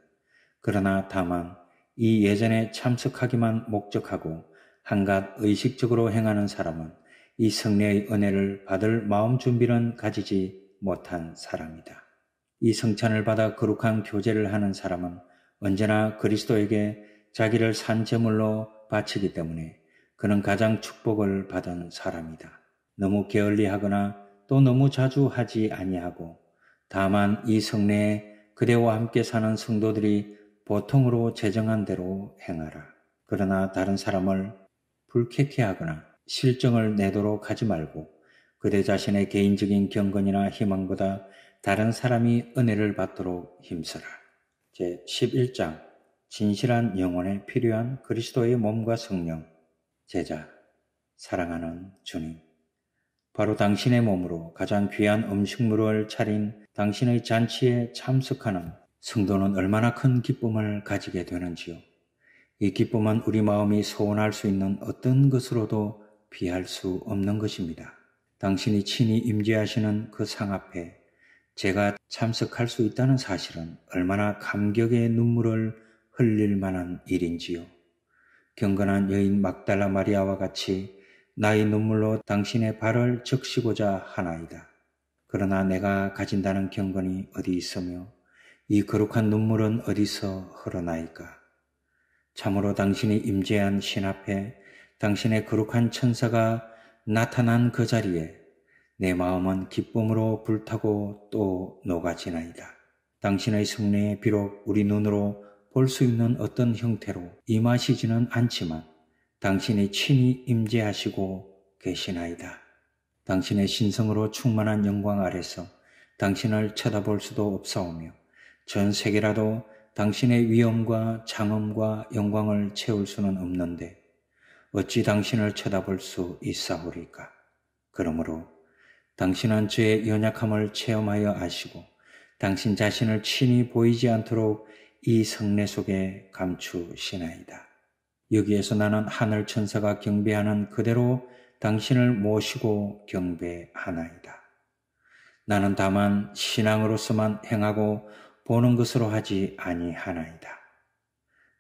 [SPEAKER 1] 그러나 다만 이 예전에 참석하기만 목적하고 한갓 의식적으로 행하는 사람은 이 성례의 은혜를 받을 마음 준비는 가지지 못한 사람이다. 이 성찬을 받아 거룩한 교제를 하는 사람은 언제나 그리스도에게 자기를 산제물로 바치기 때문에 그는 가장 축복을 받은 사람이다. 너무 게을리하거나 또 너무 자주 하지 아니하고 다만 이 성례에 그대와 함께 사는 성도들이 보통으로 재정한 대로 행하라. 그러나 다른 사람을 불쾌케 하거나 실정을 내도록 하지 말고 그대 자신의 개인적인 경건이나 희망보다 다른 사람이 은혜를 받도록 힘쓰라. 제11장 진실한 영혼에 필요한 그리스도의 몸과 성령 제자, 사랑하는 주님. 바로 당신의 몸으로 가장 귀한 음식물을 차린 당신의 잔치에 참석하는 성도는 얼마나 큰 기쁨을 가지게 되는지요. 이 기쁨은 우리 마음이 소원할 수 있는 어떤 것으로도 비할 수 없는 것입니다. 당신이 친히 임재하시는 그 상 앞에 제가 참석할 수 있다는 사실은 얼마나 감격의 눈물을 흘릴 만한 일인지요. 경건한 여인 막달라 마리아와 같이 나의 눈물로 당신의 발을 적시고자 하나이다. 그러나 내가 가진다는 경건이 어디 있으며 이 거룩한 눈물은 어디서 흐르나이까? 참으로 당신이 임재한 신 앞에 당신의 거룩한 천사가 나타난 그 자리에 내 마음은 기쁨으로 불타고 또 녹아지나이다. 당신의 승리에 비록 우리 눈으로 볼수 있는 어떤 형태로 임하시지는 않지만 당신이 친히 임재하시고 계시나이다. 당신의 신성으로 충만한 영광 아래서 당신을 쳐다볼 수도 없사오며 전 세계라도 당신의 위엄과 장엄과 영광을 채울 수는 없는데 어찌 당신을 쳐다볼 수 있사오리까? 그러므로 당신은 저의 연약함을 체험하여 아시고 당신 자신을 친히 보이지 않도록 이 성례 속에 감추시나이다. 여기에서 나는 하늘 천사가 경배하는 그대로 당신을 모시고 경배하나이다. 나는 다만 신앙으로서만 행하고 보는 것으로 하지 아니하나이다.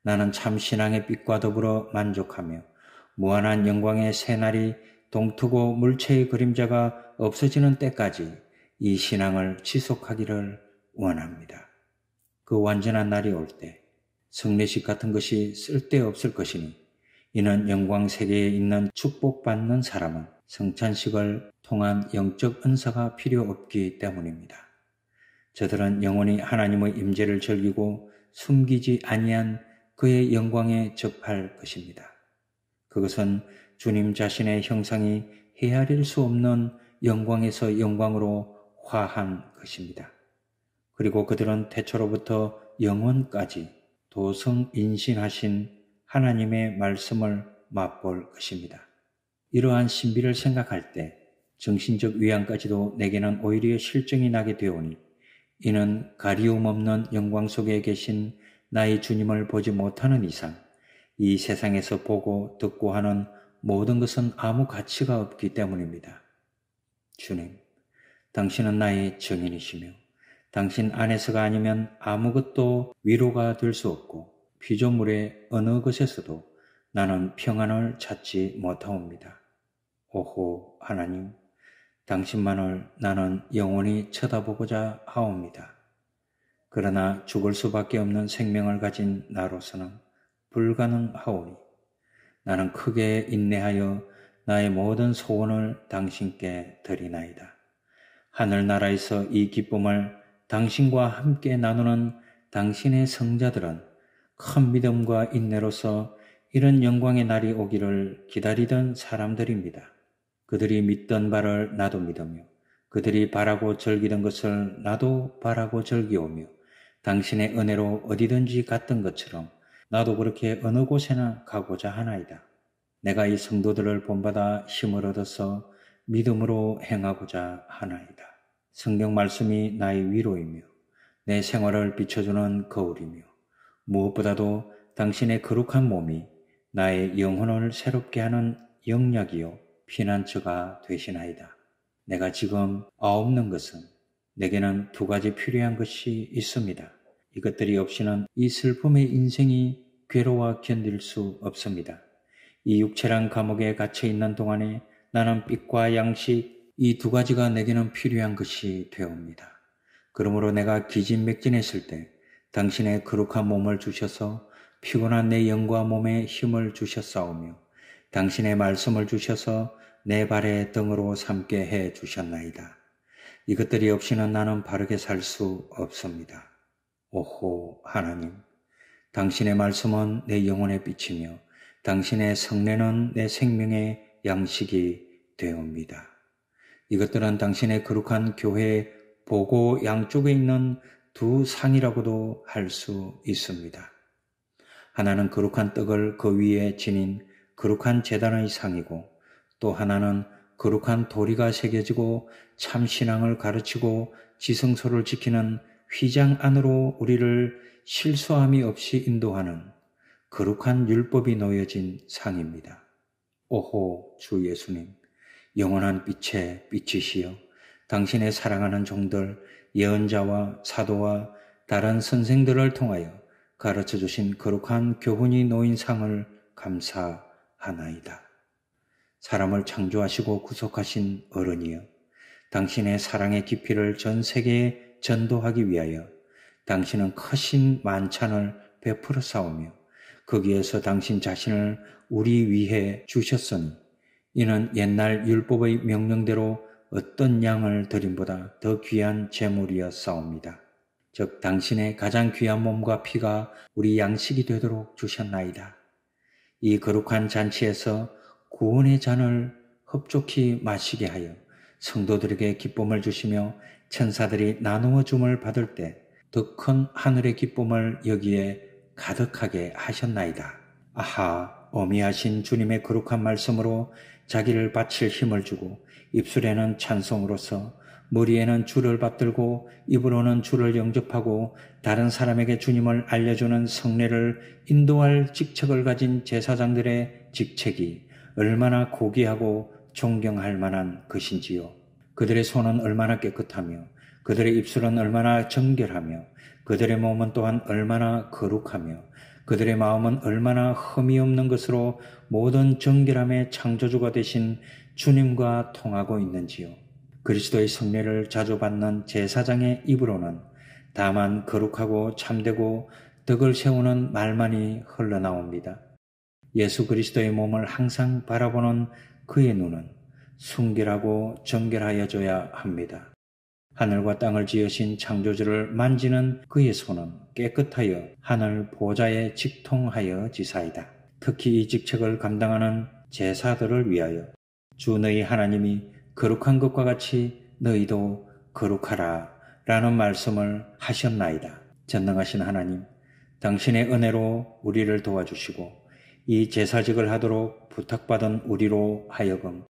[SPEAKER 1] 나는 참 신앙의 빛과 더불어 만족하며 무한한 영광의 새날이 동트고 물체의 그림자가 없어지는 때까지 이 신앙을 지속하기를 원합니다. 그 완전한 날이 올 때 성례식 같은 것이 쓸데없을 것이니 이는 영광 세계에 있는 축복받는 사람은 성찬식을 통한 영적 은사가 필요 없기 때문입니다. 저들은 영원히 하나님의 임재를 즐기고 숨기지 아니한 그의 영광에 접할 것입니다. 그것은 주님 자신의 형상이 헤아릴 수 없는 영광에서 영광으로 화한 것입니다. 그리고 그들은 태초로부터 영원까지 도성 인신하신 하나님의 말씀을 맛볼 것입니다. 이러한 신비를 생각할 때 정신적 위안까지도 내게는 오히려 실증이 나게 되오니 이는 가리움 없는 영광 속에 계신 나의 주님을 보지 못하는 이상 이 세상에서 보고 듣고 하는 모든 것은 아무 가치가 없기 때문입니다. 주님, 당신은 나의 증인이시며 당신 안에서가 아니면 아무것도 위로가 될 수 없고 피조물의 어느 것에서도 나는 평안을 찾지 못하옵니다. 오호 하나님, 당신만을 나는 영원히 쳐다보고자 하옵니다. 그러나 죽을 수밖에 없는 생명을 가진 나로서는 불가능하오니 나는 크게 인내하여 나의 모든 소원을 당신께 드리나이다. 하늘나라에서 이 기쁨을 당신과 함께 나누는 당신의 성자들은 큰 믿음과 인내로서 이런 영광의 날이 오기를 기다리던 사람들입니다. 그들이 믿던 바를 나도 믿으며 그들이 바라고 즐기던 것을 나도 바라고 즐기오며 당신의 은혜로 어디든지 갔던 것처럼 나도 그렇게 어느 곳에나 가고자 하나이다. 내가 이 성도들을 본받아 힘을 얻어서 믿음으로 행하고자 하나이다. 성경 말씀이 나의 위로이며 내 생활을 비춰주는 거울이며 무엇보다도 당신의 거룩한 몸이 나의 영혼을 새롭게 하는 영약이요 피난처가 되시나이다. 내가 지금 아없는 것은 내게는 두 가지 필요한 것이 있습니다. 이것들이 없이는 이 슬픔의 인생이 괴로워 견딜 수 없습니다. 이 육체란 감옥에 갇혀 있는 동안에 나는 빛과 양식, 이두 가지가 내게는 필요한 것이 되옵니다. 그러므로 내가 기진맥진했을 때 당신의 거룩한 몸을 주셔서 피곤한 내 영과 몸에 힘을 주셨사오며 당신의 말씀을 주셔서 내 발의 등으로 삼게 해 주셨나이다. 이것들이 없이는 나는 바르게 살 수 없습니다. 오호 하나님, 당신의 말씀은 내 영혼의 빛이며 당신의 성례는 내 생명의 양식이 되옵니다. 이것들은 당신의 거룩한 교회의 보고 양쪽에 있는 두 상이라고도 할 수 있습니다. 하나는 거룩한 떡을 그 위에 지닌 거룩한 재단의 상이고 또 하나는 거룩한 도리가 새겨지고 참 신앙을 가르치고 지성소를 지키는 휘장 안으로 우리를 실수함이 없이 인도하는 거룩한 율법이 놓여진 상입니다. 오호 주 예수님. 영원한 빛의 빛이시여 당신의 사랑하는 종들 예언자와 사도와 다른 선생들을 통하여 가르쳐 주신 거룩한 교훈이 놓인 상을 감사하나이다. 사람을 창조하시고 구속하신 어른이여 당신의 사랑의 깊이를 전 세계에 전도하기 위하여 당신은 크신 만찬을 베풀어 싸우며 거기에서 당신 자신을 우리 위해 주셨으니 이는 옛날 율법의 명령대로 어떤 양을 드림보다 더 귀한 재물이었사옵니다. 즉 당신의 가장 귀한 몸과 피가 우리 양식이 되도록 주셨나이다. 이 거룩한 잔치에서 구원의 잔을 흡족히 마시게 하여 성도들에게 기쁨을 주시며 천사들이 나누어 줌을 받을 때 더 큰 하늘의 기쁨을 여기에 가득하게 하셨나이다. 아하, 어미하신 주님의 거룩한 말씀으로 자기를 바칠 힘을 주고 입술에는 찬송으로서 머리에는 주를 받들고 입으로는 주를 영접하고 다른 사람에게 주님을 알려주는 성례를 인도할 직책을 가진 제사장들의 직책이 얼마나 고귀하고 존경할 만한 것인지요. 그들의 손은 얼마나 깨끗하며 그들의 입술은 얼마나 정결하며 그들의 몸은 또한 얼마나 거룩하며 그들의 마음은 얼마나 흠이 없는 것으로 모든 정결함의 창조주가 되신 주님과 통하고 있는지요. 그리스도의 성례를 자주 받는 제사장의 입으로는 다만 거룩하고 참되고 덕을 세우는 말만이 흘러나옵니다. 예수 그리스도의 몸을 항상 바라보는 그의 눈은 순결하고 정결하여져야 합니다. 하늘과 땅을 지으신 창조주를 만지는 그의 손은 깨끗하여 하늘 보좌에 직통하여 지사이다. 특히 이 직책을 감당하는 제사들을 위하여 주 너희 하나님이 거룩한 것과 같이 너희도 거룩하라 라는 말씀을 하셨나이다. 전능하신 하나님, 당신의 은혜로 우리를 도와주시고 이 제사직을 하도록 부탁받은 우리로 하여금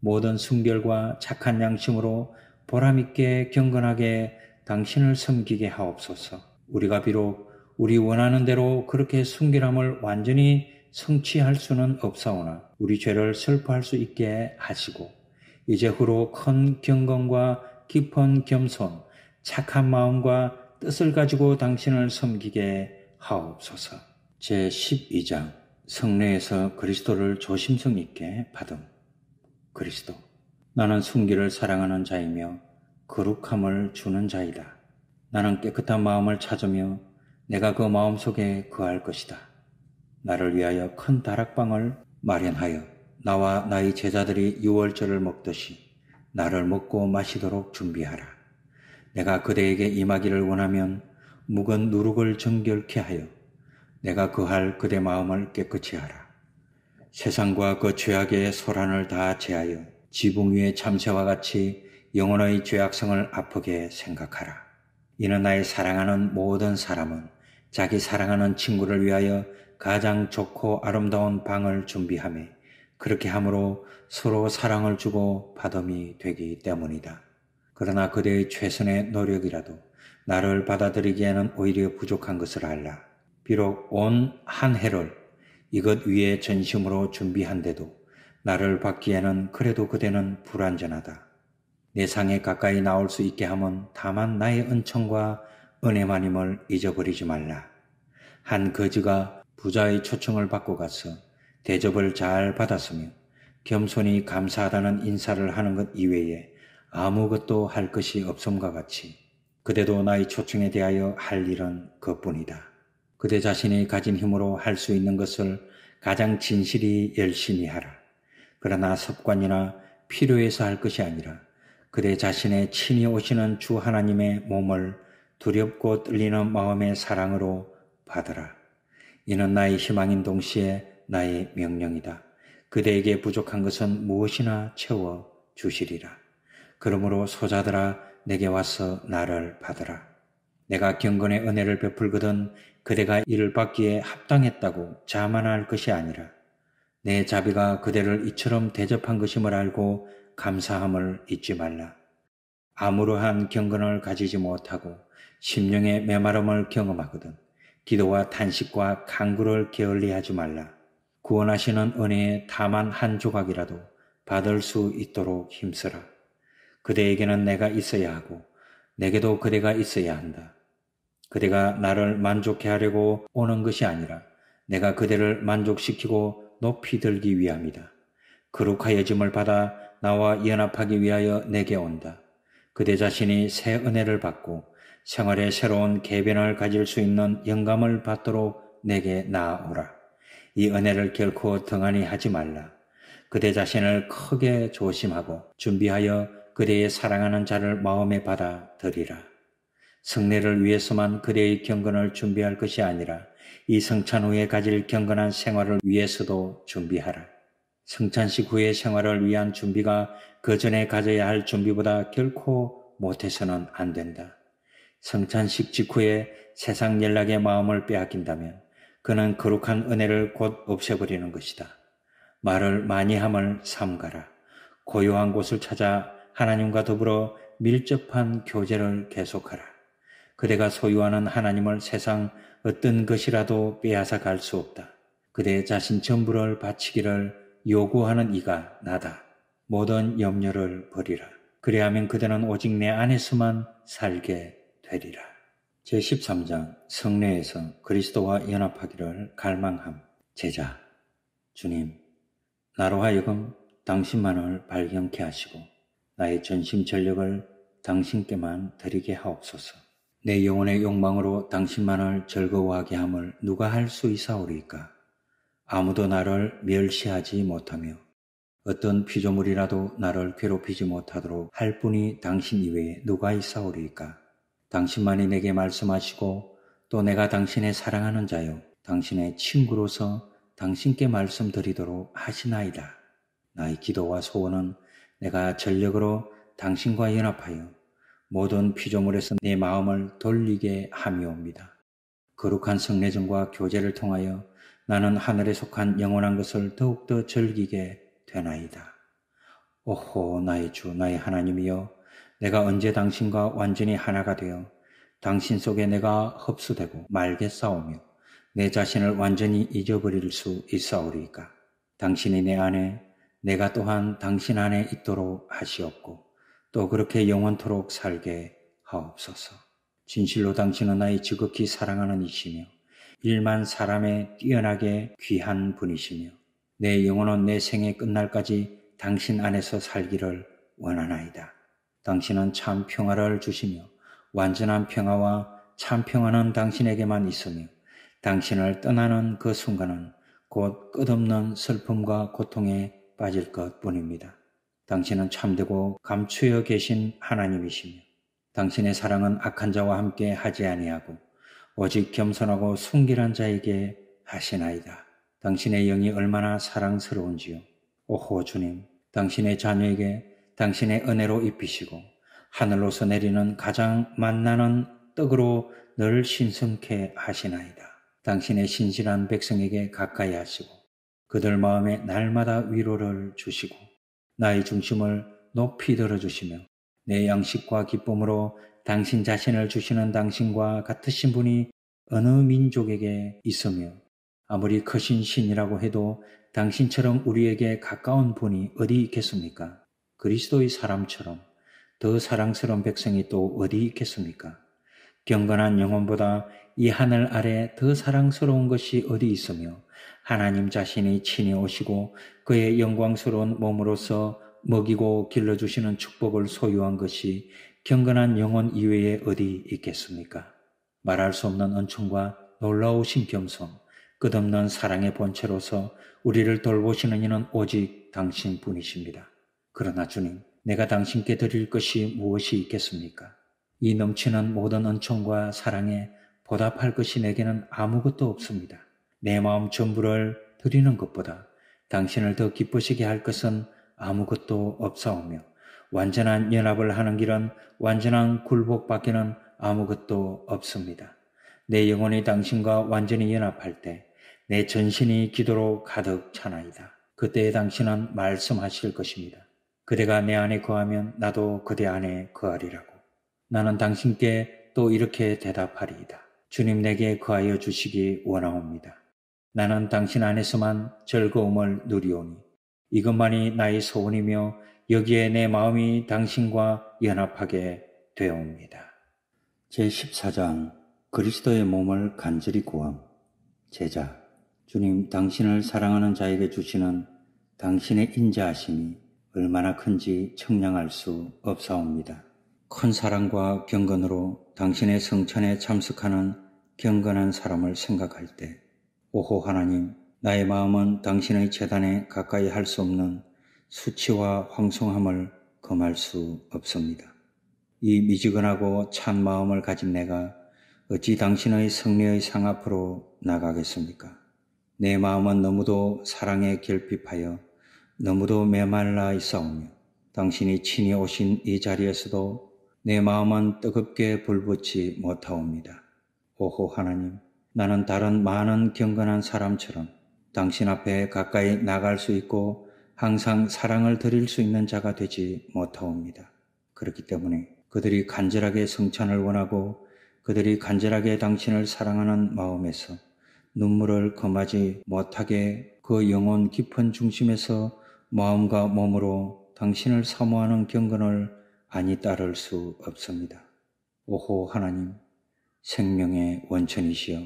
[SPEAKER 1] 모든 순결과 착한 양심으로 보람있게 경건하게 당신을 섬기게 하옵소서. 우리가 비록 우리 원하는 대로 그렇게 순결함을 완전히 성취할 수는 없사오나 우리 죄를 슬퍼할 수 있게 하시고 이제 후로 큰 경건과 깊은 겸손, 착한 마음과 뜻을 가지고 당신을 섬기게 하옵소서. 제 12장 성례에서 그리스도를 조심성 있게 받음. 그리스도. 나는 순기를 사랑하는 자이며 거룩함을 주는 자이다. 나는 깨끗한 마음을 찾으며 내가 그 마음 속에 거할 것이다. 나를 위하여 큰 다락방을 마련하여 나와 나의 제자들이 유월절을 먹듯이 나를 먹고 마시도록 준비하라. 내가 그대에게 임하기를 원하면 묵은 누룩을 정결케 하여 내가 그할 그대 마음을 깨끗이 하라. 세상과 그 죄악의 소란을 다 제하여 지붕 위의 참새와 같이 영혼의 죄악성을 아프게 생각하라. 이는 나의 사랑하는 모든 사람은 자기 사랑하는 친구를 위하여 가장 좋고 아름다운 방을 준비함에 그렇게 함으로 서로 사랑을 주고 받음이 되기 때문이다. 그러나 그대의 최선의 노력이라도 나를 받아들이기에는 오히려 부족한 것을 알라. 비록 온 한 해를 이것 위에 전심으로 준비한데도 나를 받기에는 그래도 그대는 불완전하다. 내 상에 가까이 나올 수 있게 함은 다만 나의 은총과 은혜만임을 잊어버리지 말라. 한 거지가 부자의 초청을 받고 가서 대접을 잘 받았으며 겸손히 감사하다는 인사를 하는 것 이외에 아무것도 할 것이 없음과 같이 그대도 나의 초청에 대하여 할 일은 그뿐이다. 그대 자신이 가진 힘으로 할 수 있는 것을 가장 진실히 열심히 하라. 그러나 습관이나 필요해서 할 것이 아니라 그대 자신의 친히 오시는 주 하나님의 몸을 두렵고 떨리는 마음의 사랑으로 받으라. 이는 나의 희망인 동시에 나의 명령이다. 그대에게 부족한 것은 무엇이나 채워 주시리라. 그러므로 소자들아 내게 와서 나를 받으라. 내가 경건의 은혜를 베풀거든 그대가 이를 받기에 합당했다고 자만할 것이 아니라 내 자비가 그대를 이처럼 대접한 것임을 알고 감사함을 잊지 말라. 아무러한 경건을 가지지 못하고 심령의 메마름을 경험하거든 기도와 탄식과 강구를 게을리하지 말라. 구원하시는 은혜의 다만 한 조각이라도 받을 수 있도록 힘쓰라. 그대에게는 내가 있어야 하고 내게도 그대가 있어야 한다. 그대가 나를 만족해 하려고 오는 것이 아니라 내가 그대를 만족시키고 높이 들기 위함이다. 그룩하여짐을 받아 나와 연합하기 위하여 내게 온다. 그대 자신이 새 은혜를 받고 생활의 새로운 개변을 가질 수 있는 영감을 받도록 내게 나아오라. 이 은혜를 결코 등한히 하지 말라. 그대 자신을 크게 조심하고 준비하여 그대의 사랑하는 자를 마음에 받아들이라. 승리를 위해서만 그대의 경건을 준비할 것이 아니라 이 성찬 후에 가질 경건한 생활을 위해서도 준비하라. 성찬식 후의 생활을 위한 준비가 그 전에 가져야 할 준비보다 결코 못해서는 안 된다. 성찬식 직후에 세상 연락의 마음을 빼앗긴다면 그는 거룩한 은혜를 곧 없애버리는 것이다. 말을 많이 함을 삼가라. 고요한 곳을 찾아 하나님과 더불어 밀접한 교제를 계속하라. 그대가 소유하는 하나님을 세상 어떤 것이라도 빼앗아 갈 수 없다. 그대 자신 전부를 바치기를 요구하는 이가 나다. 모든 염려를 버리라. 그래하면 그대는 오직 내 안에서만 살게 되리라. 제13장 성례에서 그리스도와 연합하기를 갈망함. 제자, 주님, 나로 하여금 당신만을 발견케 하시고 나의 전심 전력을 당신께만 드리게 하옵소서. 내 영혼의 욕망으로 당신만을 즐거워하게 함을 누가 할 수 있사오리까? 아무도 나를 멸시하지 못하며 어떤 피조물이라도 나를 괴롭히지 못하도록 할뿐이 당신 이외에 누가 있사오리까? 당신만이 내게 말씀하시고 또 내가 당신의 사랑하는 자요, 당신의 친구로서 당신께 말씀드리도록 하시나이다. 나의 기도와 소원은 내가 전력으로 당신과 연합하여 모든 피조물에서 내 마음을 돌리게 함이옵니다. 거룩한 성례전과 교제를 통하여 나는 하늘에 속한 영원한 것을 더욱더 즐기게 되나이다. 오호, 나의 주, 나의 하나님이여, 내가 언제 당신과 완전히 하나가 되어 당신 속에 내가 흡수되고 말게 싸우며 내 자신을 완전히 잊어버릴 수 있사오리까. 당신이 내 안에, 내가 또한 당신 안에 있도록 하시옵고, 또 그렇게 영원토록 살게 하옵소서. 진실로 당신은 나의 지극히 사랑하는 이시며, 일만 사람에 뛰어나게 귀한 분이시며 내 영혼은 내 생의 끝날까지 당신 안에서 살기를 원하나이다. 당신은 참 평화를 주시며 완전한 평화와 참 평화는 당신에게만 있으며 당신을 떠나는 그 순간은 곧 끝없는 슬픔과 고통에 빠질 것 뿐입니다. 당신은 참되고 감추어 계신 하나님이시며 당신의 사랑은 악한 자와 함께 하지 아니하고 오직 겸손하고 순결한 자에게 하시나이다. 당신의 영이 얼마나 사랑스러운지요. 오호 주님, 당신의 자녀에게 당신의 은혜로 입히시고 하늘로서 내리는 가장 만나는 떡으로 늘 신성케 하시나이다. 당신의 신실한 백성에게 가까이 하시고 그들 마음에 날마다 위로를 주시고 나의 중심을 높이 들어주시며 내 양식과 기쁨으로 당신 자신을 주시는 당신과 같으신 분이 어느 민족에게 있으며 아무리 크신 신이라고 해도 당신처럼 우리에게 가까운 분이 어디 있겠습니까? 그리스도의 사람처럼 더 사랑스러운 백성이 또 어디 있겠습니까? 경건한 영혼보다 이 하늘 아래 더 사랑스러운 것이 어디 있으며 하나님 자신이 친히 오시고 그의 영광스러운 몸으로서 먹이고 길러주시는 축복을 소유한 것이 경건한 영혼 이외에 어디 있겠습니까? 말할 수 없는 은총과 놀라우신 겸손, 끝없는 사랑의 본체로서 우리를 돌보시는 이는 오직 당신 뿐이십니다. 그러나 주님, 내가 당신께 드릴 것이 무엇이 있겠습니까? 이 넘치는 모든 은총과 사랑에 보답할 것이 내게는 아무것도 없습니다. 내 마음 전부를 드리는 것보다 당신을 더 기쁘시게 할 것은 아무것도 없사오며 완전한 연합을 하는 길은 완전한 굴복밖에는 아무것도 없습니다. 내 영혼이 당신과 완전히 연합할 때 내 전신이 기도로 가득 차나이다. 그때의 당신은 말씀하실 것입니다. 그대가 내 안에 거하면 나도 그대 안에 거하리라고. 나는 당신께 또 이렇게 대답하리이다. 주님 내게 거하여 주시기 원하옵니다. 나는 당신 안에서만 즐거움을 누리오니 이것만이 나의 소원이며 여기에 내 마음이 당신과 연합하게 되옵니다. 제14장 그리스도의 몸을 간절히 구함 제자 주님 당신을 사랑하는 자에게 주시는 당신의 인자하심이 얼마나 큰지 청량할 수 없사옵니다. 큰 사랑과 경건으로 당신의 성천에 참석하는 경건한 사람을 생각할 때 오호 하나님 나의 마음은 당신의 재단에 가까이 할 수 없는 수치와 황송함을 금할 수 없습니다. 이 미지근하고 찬 마음을 가진 내가 어찌 당신의 성례의 상 앞으로 나가겠습니까? 내 마음은 너무도 사랑에 결핍하여 너무도 메말라 있사오며 당신이 친히 오신 이 자리에서도 내 마음은 뜨겁게 불붙지 못하옵니다. 오호 하나님, 나는 다른 많은 경건한 사람처럼 당신 앞에 가까이 나갈 수 있고 항상 사랑을 드릴 수 있는 자가 되지 못하옵니다. 그렇기 때문에 그들이 간절하게 성찬을 원하고 그들이 간절하게 당신을 사랑하는 마음에서 눈물을 거하지 못하게 그 영혼 깊은 중심에서 마음과 몸으로 당신을 사모하는 경건을 아니 따를 수 없습니다. 오호 하나님, 생명의 원천이시여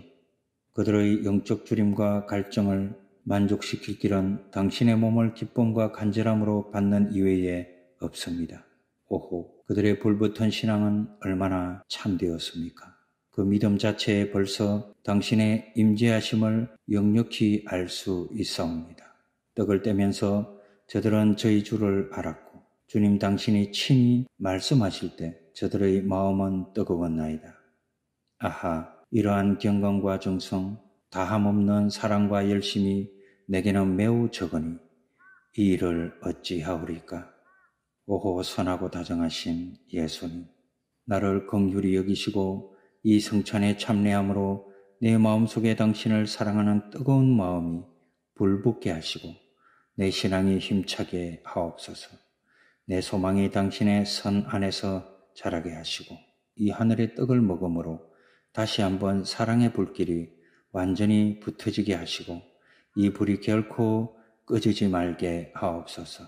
[SPEAKER 1] 그들의 영적 주림과 갈증을 만족시킬 길은 당신의 몸을 기쁨과 간절함으로 받는 이외에 없습니다. 오호, 그들의 불붙은 신앙은 얼마나 참되었습니까? 그 믿음 자체에 벌써 당신의 임재하심을 역력히 알 수 있사옵니다. 떡을 떼면서 저들은 저희 주를 알았고 주님 당신이 친히 말씀하실 때 저들의 마음은 뜨거웠나이다. 아하, 이러한 경건과 정성, 다함 없는 사랑과 열심이 내게는 매우 적으니 이 일을 어찌하오리까? 오호 선하고 다정하신 예수님, 나를 긍휼히 여기시고 이 성찬에 참례함으로 내 마음속에 당신을 사랑하는 뜨거운 마음이 불붙게 하시고 내 신앙이 힘차게 하옵소서. 내 소망이 당신의 선 안에서 자라게 하시고 이 하늘의 떡을 먹음으로 다시 한번 사랑의 불길이 완전히 붙어지게 하시고 이 불이 결코 꺼지지 말게 하옵소서.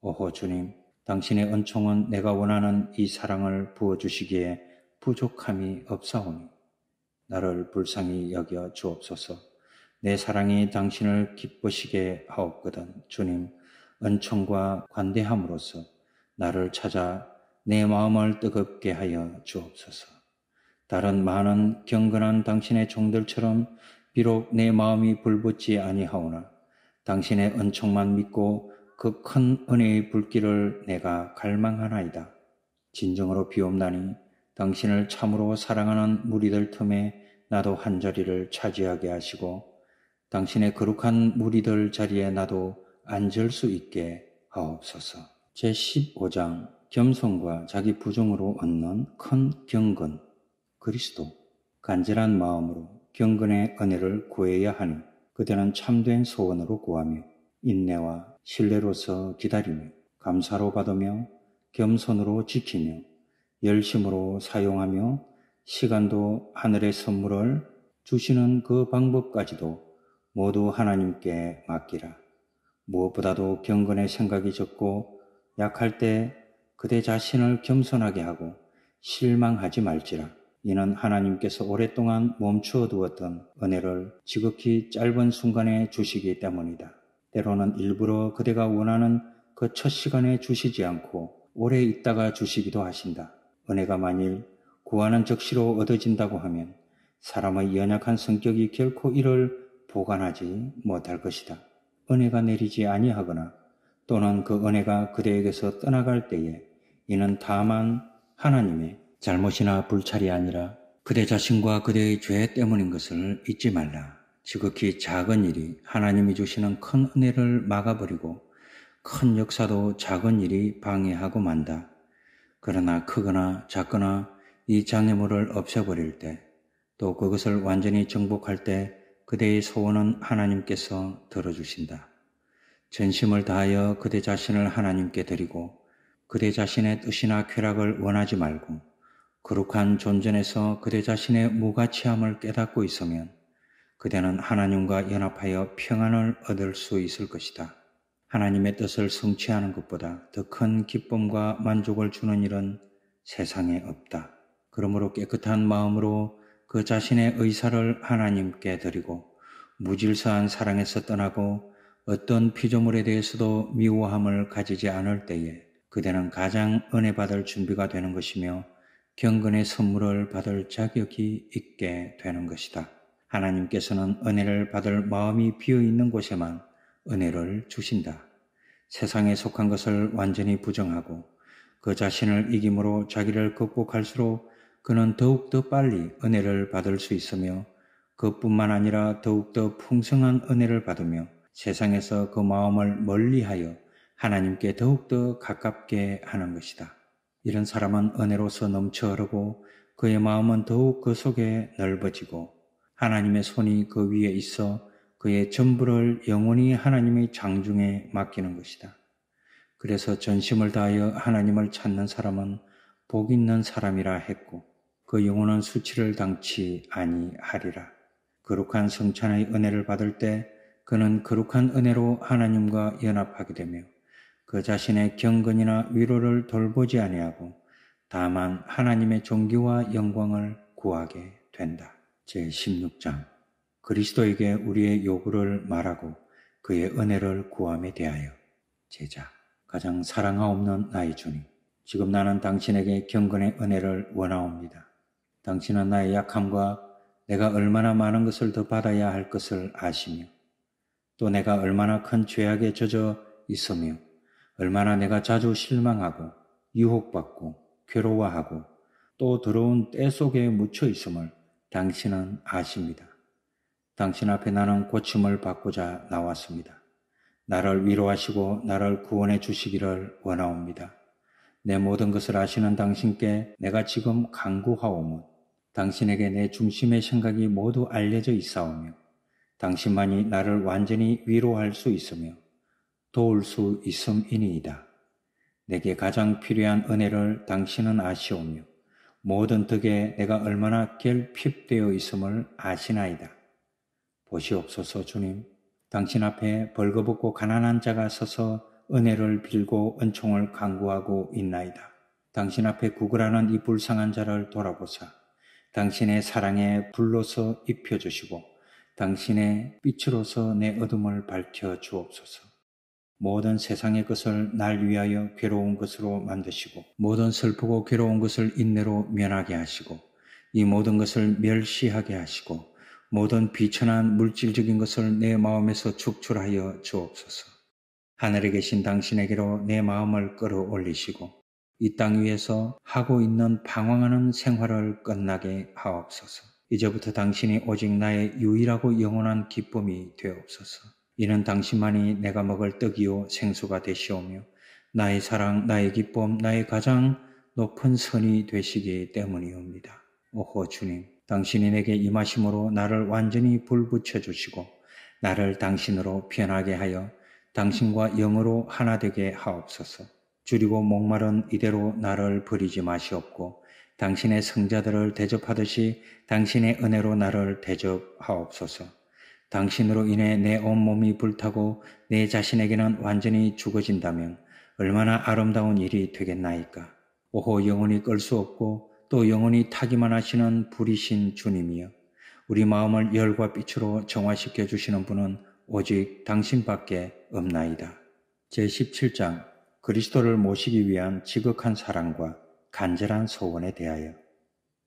[SPEAKER 1] 오호 주님, 당신의 은총은 내가 원하는 이 사랑을 부어주시기에 부족함이 없사오니 나를 불쌍히 여겨 주옵소서. 내 사랑이 당신을 기쁘시게 하옵거든 주님, 은총과 관대함으로써 나를 찾아 내 마음을 뜨겁게 하여 주옵소서. 다른 많은 경건한 당신의 종들처럼 비록 내 마음이 불붙지 아니하오나 당신의 은총만 믿고 그 큰 은혜의 불길을 내가 갈망하나이다. 진정으로 비옵나니 당신을 참으로 사랑하는 무리들 틈에 나도 한 자리를 차지하게 하시고 당신의 거룩한 무리들 자리에 나도 앉을 수 있게 하옵소서. 제15장 겸손과 자기 부정으로 얻는 큰 경건 그리스도 간절한 마음으로 경건의 은혜를 구해야 하니 그대는 참된 소원으로 구하며 인내와 신뢰로서 기다리며 감사로 받으며 겸손으로 지키며 열심으로 사용하며 시간도 하늘의 선물을 주시는 그 방법까지도 모두 하나님께 맡기라. 무엇보다도 경건의 생각이 적고 약할 때 그대 자신을 겸손하게 하고 실망하지 말지라. 이는 하나님께서 오랫동안 멈추어 두었던 은혜를 지극히 짧은 순간에 주시기 때문이다. 때로는 일부러 그대가 원하는 그 첫 시간에 주시지 않고 오래 있다가 주시기도 하신다. 은혜가 만일 구하는 적시로 얻어진다고 하면 사람의 연약한 성격이 결코 이를 보관하지 못할 것이다. 은혜가 내리지 아니하거나 또는 그 은혜가 그대에게서 떠나갈 때에 이는 다만 하나님의 잘못이나 불찰이 아니라 그대 자신과 그대의 죄 때문인 것을 잊지 말라. 지극히 작은 일이 하나님이 주시는 큰 은혜를 막아버리고 큰 역사도 작은 일이 방해하고 만다. 그러나 크거나 작거나 이 장애물을 없애버릴 때 또 그것을 완전히 정복할 때 그대의 소원은 하나님께서 들어주신다. 전심을 다하여 그대 자신을 하나님께 드리고 그대 자신의 뜻이나 쾌락을 원하지 말고 거룩한 존전에서 그대 자신의 무가치함을 깨닫고 있으면 그대는 하나님과 연합하여 평안을 얻을 수 있을 것이다. 하나님의 뜻을 성취하는 것보다 더 큰 기쁨과 만족을 주는 일은 세상에 없다. 그러므로 깨끗한 마음으로 그 자신의 의사를 하나님께 드리고 무질서한 사랑에서 떠나고 어떤 피조물에 대해서도 미워함을 가지지 않을 때에 그대는 가장 은혜받을 준비가 되는 것이며 경건의 선물을 받을 자격이 있게 되는 것이다. 하나님께서는 은혜를 받을 마음이 비어 있는 곳에만 은혜를 주신다. 세상에 속한 것을 완전히 부정하고 그 자신을 이김으로 자기를 극복할수록 그는 더욱더 빨리 은혜를 받을 수 있으며 그뿐만 아니라 더욱더 풍성한 은혜를 받으며 세상에서 그 마음을 멀리하여 하나님께 더욱더 가깝게 하는 것이다. 이런 사람은 은혜로서 넘쳐 흐르고 그의 마음은 더욱 그 속에 넓어지고 하나님의 손이 그 위에 있어 그의 전부를 영원히 하나님의 장중에 맡기는 것이다. 그래서 전심을 다하여 하나님을 찾는 사람은 복 있는 사람이라 했고 그 영혼은 수치를 당치 아니하리라. 거룩한 성찬의 은혜를 받을 때 그는 거룩한 은혜로 하나님과 연합하게 되며 그 자신의 경건이나 위로를 돌보지 아니하고 다만 하나님의 종교와 영광을 구하게 된다. 제16장 그리스도에게 우리의 요구를 말하고 그의 은혜를 구함에 대하여 제자 가장 사랑하옵는 나의 주님 지금 나는 당신에게 경건의 은혜를 원하옵니다. 당신은 나의 약함과 내가 얼마나 많은 것을 더 받아야 할 것을 아시며 또 내가 얼마나 큰 죄악에 젖어 있으며 얼마나 내가 자주 실망하고 유혹받고 괴로워하고 또 더러운 때 속에 묻혀 있음을 당신은 아십니다. 당신 앞에 나는 고침을 받고자 나왔습니다. 나를 위로하시고 나를 구원해 주시기를 원하옵니다. 내 모든 것을 아시는 당신께 내가 지금 강구하오은 당신에게 내 중심의 생각이 모두 알려져 있사오며 당신만이 나를 완전히 위로할 수 있으며 도울 수 있음이니이다. 내게 가장 필요한 은혜를 당신은 아시오며 모든 덕에 내가 얼마나 결핍되어 있음을 아시나이다. 보시옵소서 주님, 당신 앞에 벌거벗고 가난한 자가 서서 은혜를 빌고 은총을 강구하고 있나이다. 당신 앞에 구걸하는 이 불쌍한 자를 돌아보사 당신의 사랑의 불로서 입혀주시고 당신의 빛으로서 내 어둠을 밝혀 주옵소서. 모든 세상의 것을 날 위하여 괴로운 것으로 만드시고 모든 슬프고 괴로운 것을 인내로 면하게 하시고 이 모든 것을 멸시하게 하시고 모든 비천한 물질적인 것을 내 마음에서 축출하여 주옵소서. 하늘에 계신 당신에게로 내 마음을 끌어올리시고 이 땅 위에서 하고 있는 방황하는 생활을 끝나게 하옵소서. 이제부터 당신이 오직 나의 유일하고 영원한 기쁨이 되옵소서. 이는 당신만이 내가 먹을 떡이요 생수가 되시오며 나의 사랑, 나의 기쁨, 나의 가장 높은 선이 되시기 때문이옵니다. 오호 주님, 당신이 내게 임하심으로 나를 완전히 불붙여 주시고 나를 당신으로 변하게 하여 당신과 영으로 하나 되게 하옵소서. 줄이고 목마른 이대로 나를 버리지 마시옵고 당신의 성자들을 대접하듯이 당신의 은혜로 나를 대접하옵소서. 당신으로 인해 내 온몸이 불타고 내 자신에게는 완전히 죽어진다면 얼마나 아름다운 일이 되겠나이까. 오호 영혼이끌 수 없고 또영혼이 타기만 하시는 불이신 주님이여. 우리 마음을 열과 빛으로 정화시켜 주시는 분은 오직 당신밖에 없나이다. 제17장 그리스도를 모시기 위한 지극한 사랑과 간절한 소원에 대하여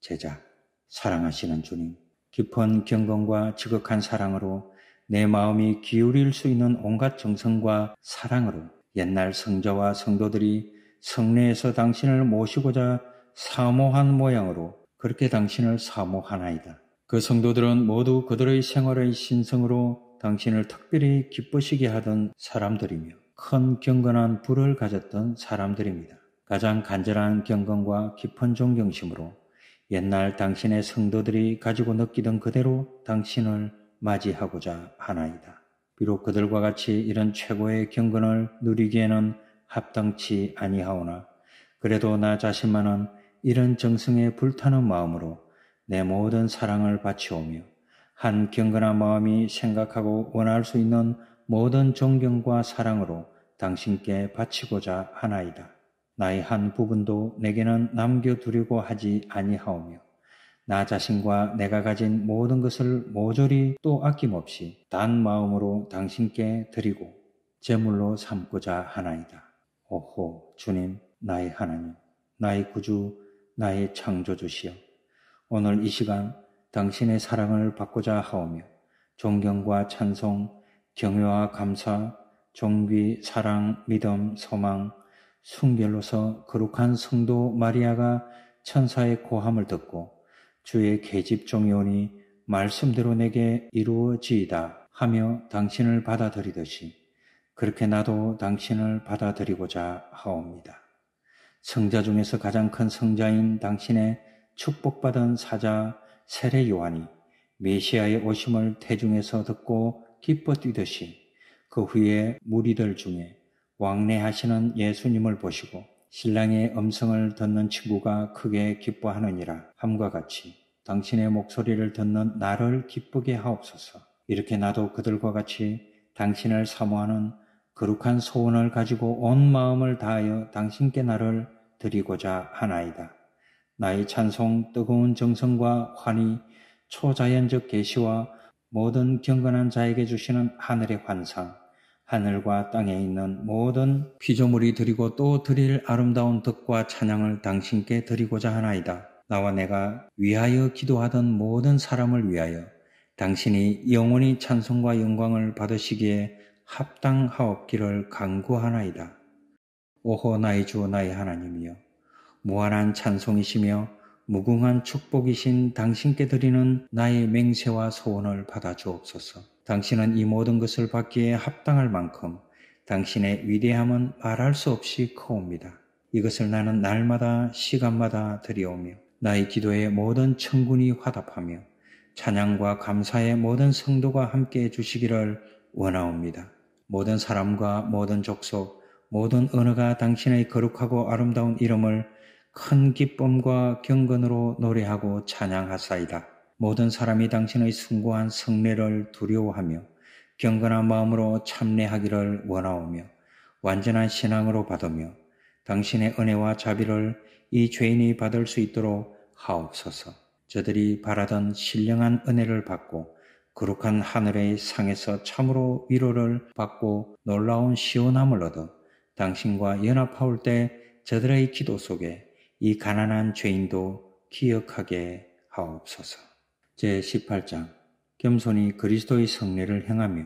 [SPEAKER 1] 제자 사랑하시는 주님 깊은 경건과 지극한 사랑으로 내 마음이 기울일 수 있는 온갖 정성과 사랑으로 옛날 성자와 성도들이 성내에서 당신을 모시고자 사모한 모양으로 그렇게 당신을 사모하나이다. 그 성도들은 모두 그들의 생활의 신성으로 당신을 특별히 기쁘시게 하던 사람들이며 큰 경건한 불을 가졌던 사람들입니다. 가장 간절한 경건과 깊은 존경심으로 옛날 당신의 성도들이 가지고 느끼던 그대로 당신을 맞이하고자 하나이다. 비록 그들과 같이 이런 최고의 경건을 누리기에는 합당치 아니하오나 그래도 나 자신만은 이런 정성에 불타는 마음으로 내 모든 사랑을 바치오며 한 경건한 마음이 생각하고 원할 수 있는 모든 존경과 사랑으로 당신께 바치고자 하나이다. 나의 한 부분도 내게는 남겨두려고 하지 아니하오며 나 자신과 내가 가진 모든 것을 모조리 또 아낌없이 단 마음으로 당신께 드리고 제물로 삼고자 하나이다. 오호 주님 나의 하나님 나의 구주 나의 창조주시여 오늘 이 시간 당신의 사랑을 받고자 하오며 존경과 찬송 경외와 감사 존귀 사랑 믿음 소망 순결로서 거룩한 성도 마리아가 천사의 고함을 듣고 주의 계집종이 오니 말씀대로 내게 이루어지이다 하며 당신을 받아들이듯이 그렇게 나도 당신을 받아들이고자 하옵니다. 성자 중에서 가장 큰 성자인 당신의 축복받은 사자 세례 요한이 메시아의 오심을 태중에서 듣고 기뻐 뛰듯이 그 후에 무리들 중에 왕래하시는 예수님을 보시고 신랑의 음성을 듣는 친구가 크게 기뻐하느니라 함과 같이 당신의 목소리를 듣는 나를 기쁘게 하옵소서. 이렇게 나도 그들과 같이 당신을 사모하는 거룩한 소원을 가지고 온 마음을 다하여 당신께 나를 드리고자 하나이다. 나의 찬송, 뜨거운 정성과 환희, 초자연적 계시와 모든 경건한 자에게 주시는 하늘의 환상, 하늘과 땅에 있는 모든 피조물이 드리고 또 드릴 아름다운 덕과 찬양을 당신께 드리고자 하나이다. 나와 내가 위하여 기도하던 모든 사람을 위하여 당신이 영원히 찬송과 영광을 받으시기에 합당하옵기를 간구하나이다. 오호 나의 주 나의 하나님이여 무한한 찬송이시며 무궁한 축복이신 당신께 드리는 나의 맹세와 소원을 받아주옵소서. 당신은 이 모든 것을 받기에 합당할 만큼 당신의 위대함은 말할 수 없이 커옵니다. 이것을 나는 날마다 시간마다 드리오며 나의 기도에 모든 천군이 화답하며 찬양과 감사의 모든 성도가 함께 해주시기를 원하옵니다. 모든 사람과 모든 족속, 모든 언어가 당신의 거룩하고 아름다운 이름을 큰 기쁨과 경건으로 노래하고 찬양하사이다. 모든 사람이 당신의 숭고한 성례를 두려워하며 경건한 마음으로 참례하기를 원하오며 완전한 신앙으로 받으며 당신의 은혜와 자비를 이 죄인이 받을 수 있도록 하옵소서. 저들이 바라던 신령한 은혜를 받고 거룩한 하늘의 상에서 참으로 위로를 받고 놀라운 시원함을 얻어 당신과 연합하올 때 저들의 기도 속에 이 가난한 죄인도 기억하게 하옵소서. 제18장 겸손히 그리스도의 성례를 행하며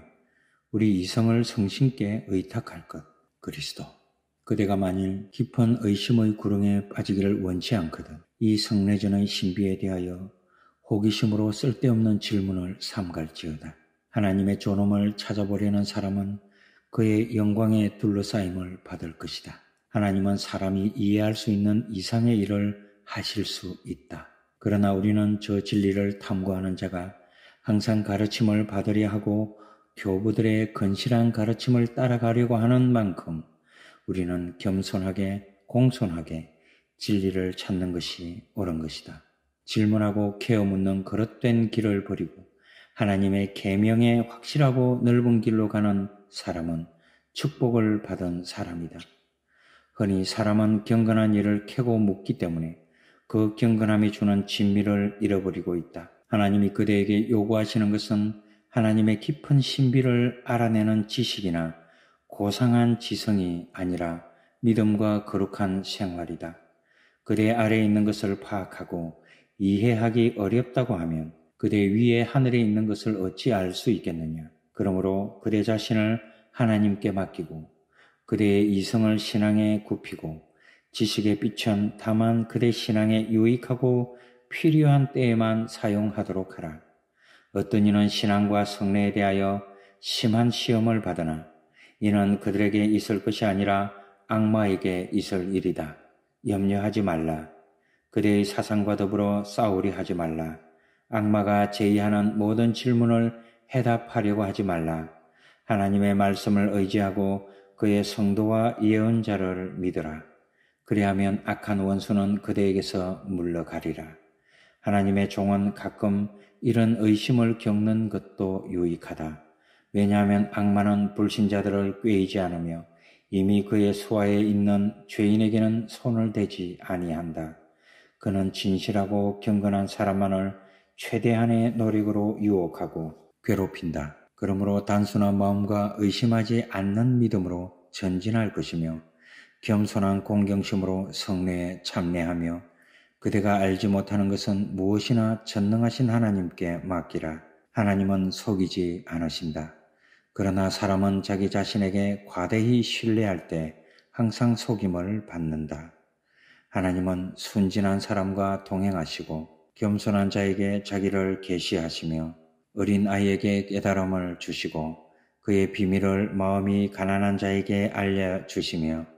[SPEAKER 1] 우리 이성을 성신께 의탁할 것 그리스도 그대가 만일 깊은 의심의 구렁에 빠지기를 원치 않거든 이 성례전의 신비에 대하여 호기심으로 쓸데없는 질문을 삼갈지어다 하나님의 존엄을 찾아보려는 사람은 그의 영광에 둘러싸임을 받을 것이다. 하나님은 사람이 이해할 수 있는 이상의 일을 하실 수 있다. 그러나 우리는 저 진리를 탐구하는 자가 항상 가르침을 받으려 하고 교부들의 건실한 가르침을 따라가려고 하는 만큼 우리는 겸손하게 공손하게 진리를 찾는 것이 옳은 것이다. 질문하고 케어 묻는 그릇된 길을 버리고 하나님의 계명에 확실하고 넓은 길로 가는 사람은 축복을 받은 사람이다. 흔히 사람은 경건한 일을 캐고 묻기 때문에 그 경건함이 주는 진미를 잃어버리고 있다. 하나님이 그대에게 요구하시는 것은 하나님의 깊은 신비를 알아내는 지식이나 고상한 지성이 아니라 믿음과 거룩한 생활이다. 그대 아래에 있는 것을 파악하고 이해하기 어렵다고 하면 그대 위에 하늘에 있는 것을 어찌 알 수 있겠느냐. 그러므로 그대 자신을 하나님께 맡기고 그대의 이성을 신앙에 굽히고 지식의 빛은 다만 그대 신앙에 유익하고 필요한 때에만 사용하도록 하라. 어떤 이는 신앙과 성례에 대하여 심한 시험을 받으나 이는 그들에게 있을 것이 아니라 악마에게 있을 일이다. 염려하지 말라. 그대의 사상과 더불어 싸우리 하지 말라. 악마가 제의하는 모든 질문을 해답하려고 하지 말라. 하나님의 말씀을 의지하고 그의 성도와 예언자를 믿으라. 그리하면 악한 원수는 그대에게서 물러가리라. 하나님의 종은 가끔 이런 의심을 겪는 것도 유익하다. 왜냐하면 악마는 불신자들을 꾀이지 않으며 이미 그의 수하에 있는 죄인에게는 손을 대지 아니한다. 그는 진실하고 경건한 사람만을 최대한의 노력으로 유혹하고 괴롭힌다. 그러므로 단순한 마음과 의심하지 않는 믿음으로 전진할 것이며 겸손한 공경심으로 성례에 참례하며 그대가 알지 못하는 것은 무엇이나 전능하신 하나님께 맡기라. 하나님은 속이지 않으신다. 그러나 사람은 자기 자신에게 과대히 신뢰할 때 항상 속임을 받는다. 하나님은 순진한 사람과 동행하시고 겸손한 자에게 자기를 계시하시며 어린 아이에게 깨달음을 주시고 그의 비밀을 마음이 가난한 자에게 알려 주시며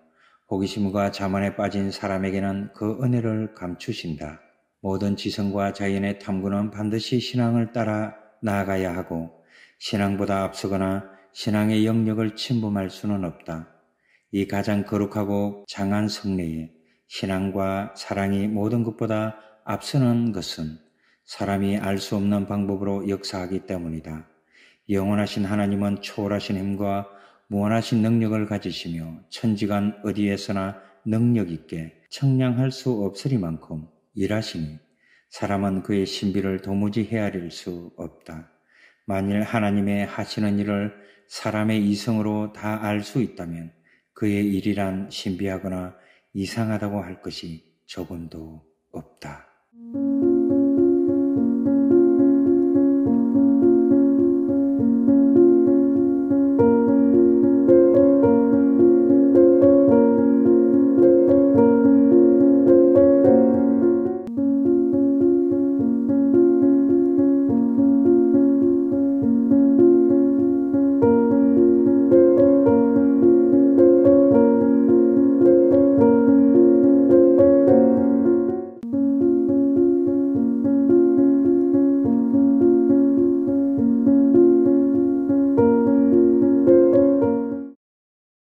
[SPEAKER 1] 호기심과 자만에 빠진 사람에게는 그 은혜를 감추신다. 모든 지성과 자연의 탐구는 반드시 신앙을 따라 나아가야 하고 신앙보다 앞서거나 신앙의 영역을 침범할 수는 없다. 이 가장 거룩하고 장한 성례에 신앙과 사랑이 모든 것보다 앞서는 것은 사람이 알 수 없는 방법으로 역사하기 때문이다. 영원하신 하나님은 초월하신 힘과 무한하신 능력을 가지시며 천지간 어디에서나 능력 있게 청량할 수 없으리만큼 일하시니 사람은 그의 신비를 도무지 헤아릴 수 없다. 만일 하나님의 하시는 일을 사람의 이성으로 다 알 수 있다면 그의 일이란 신비하거나 이상하다고 할 것이 조금도 없다.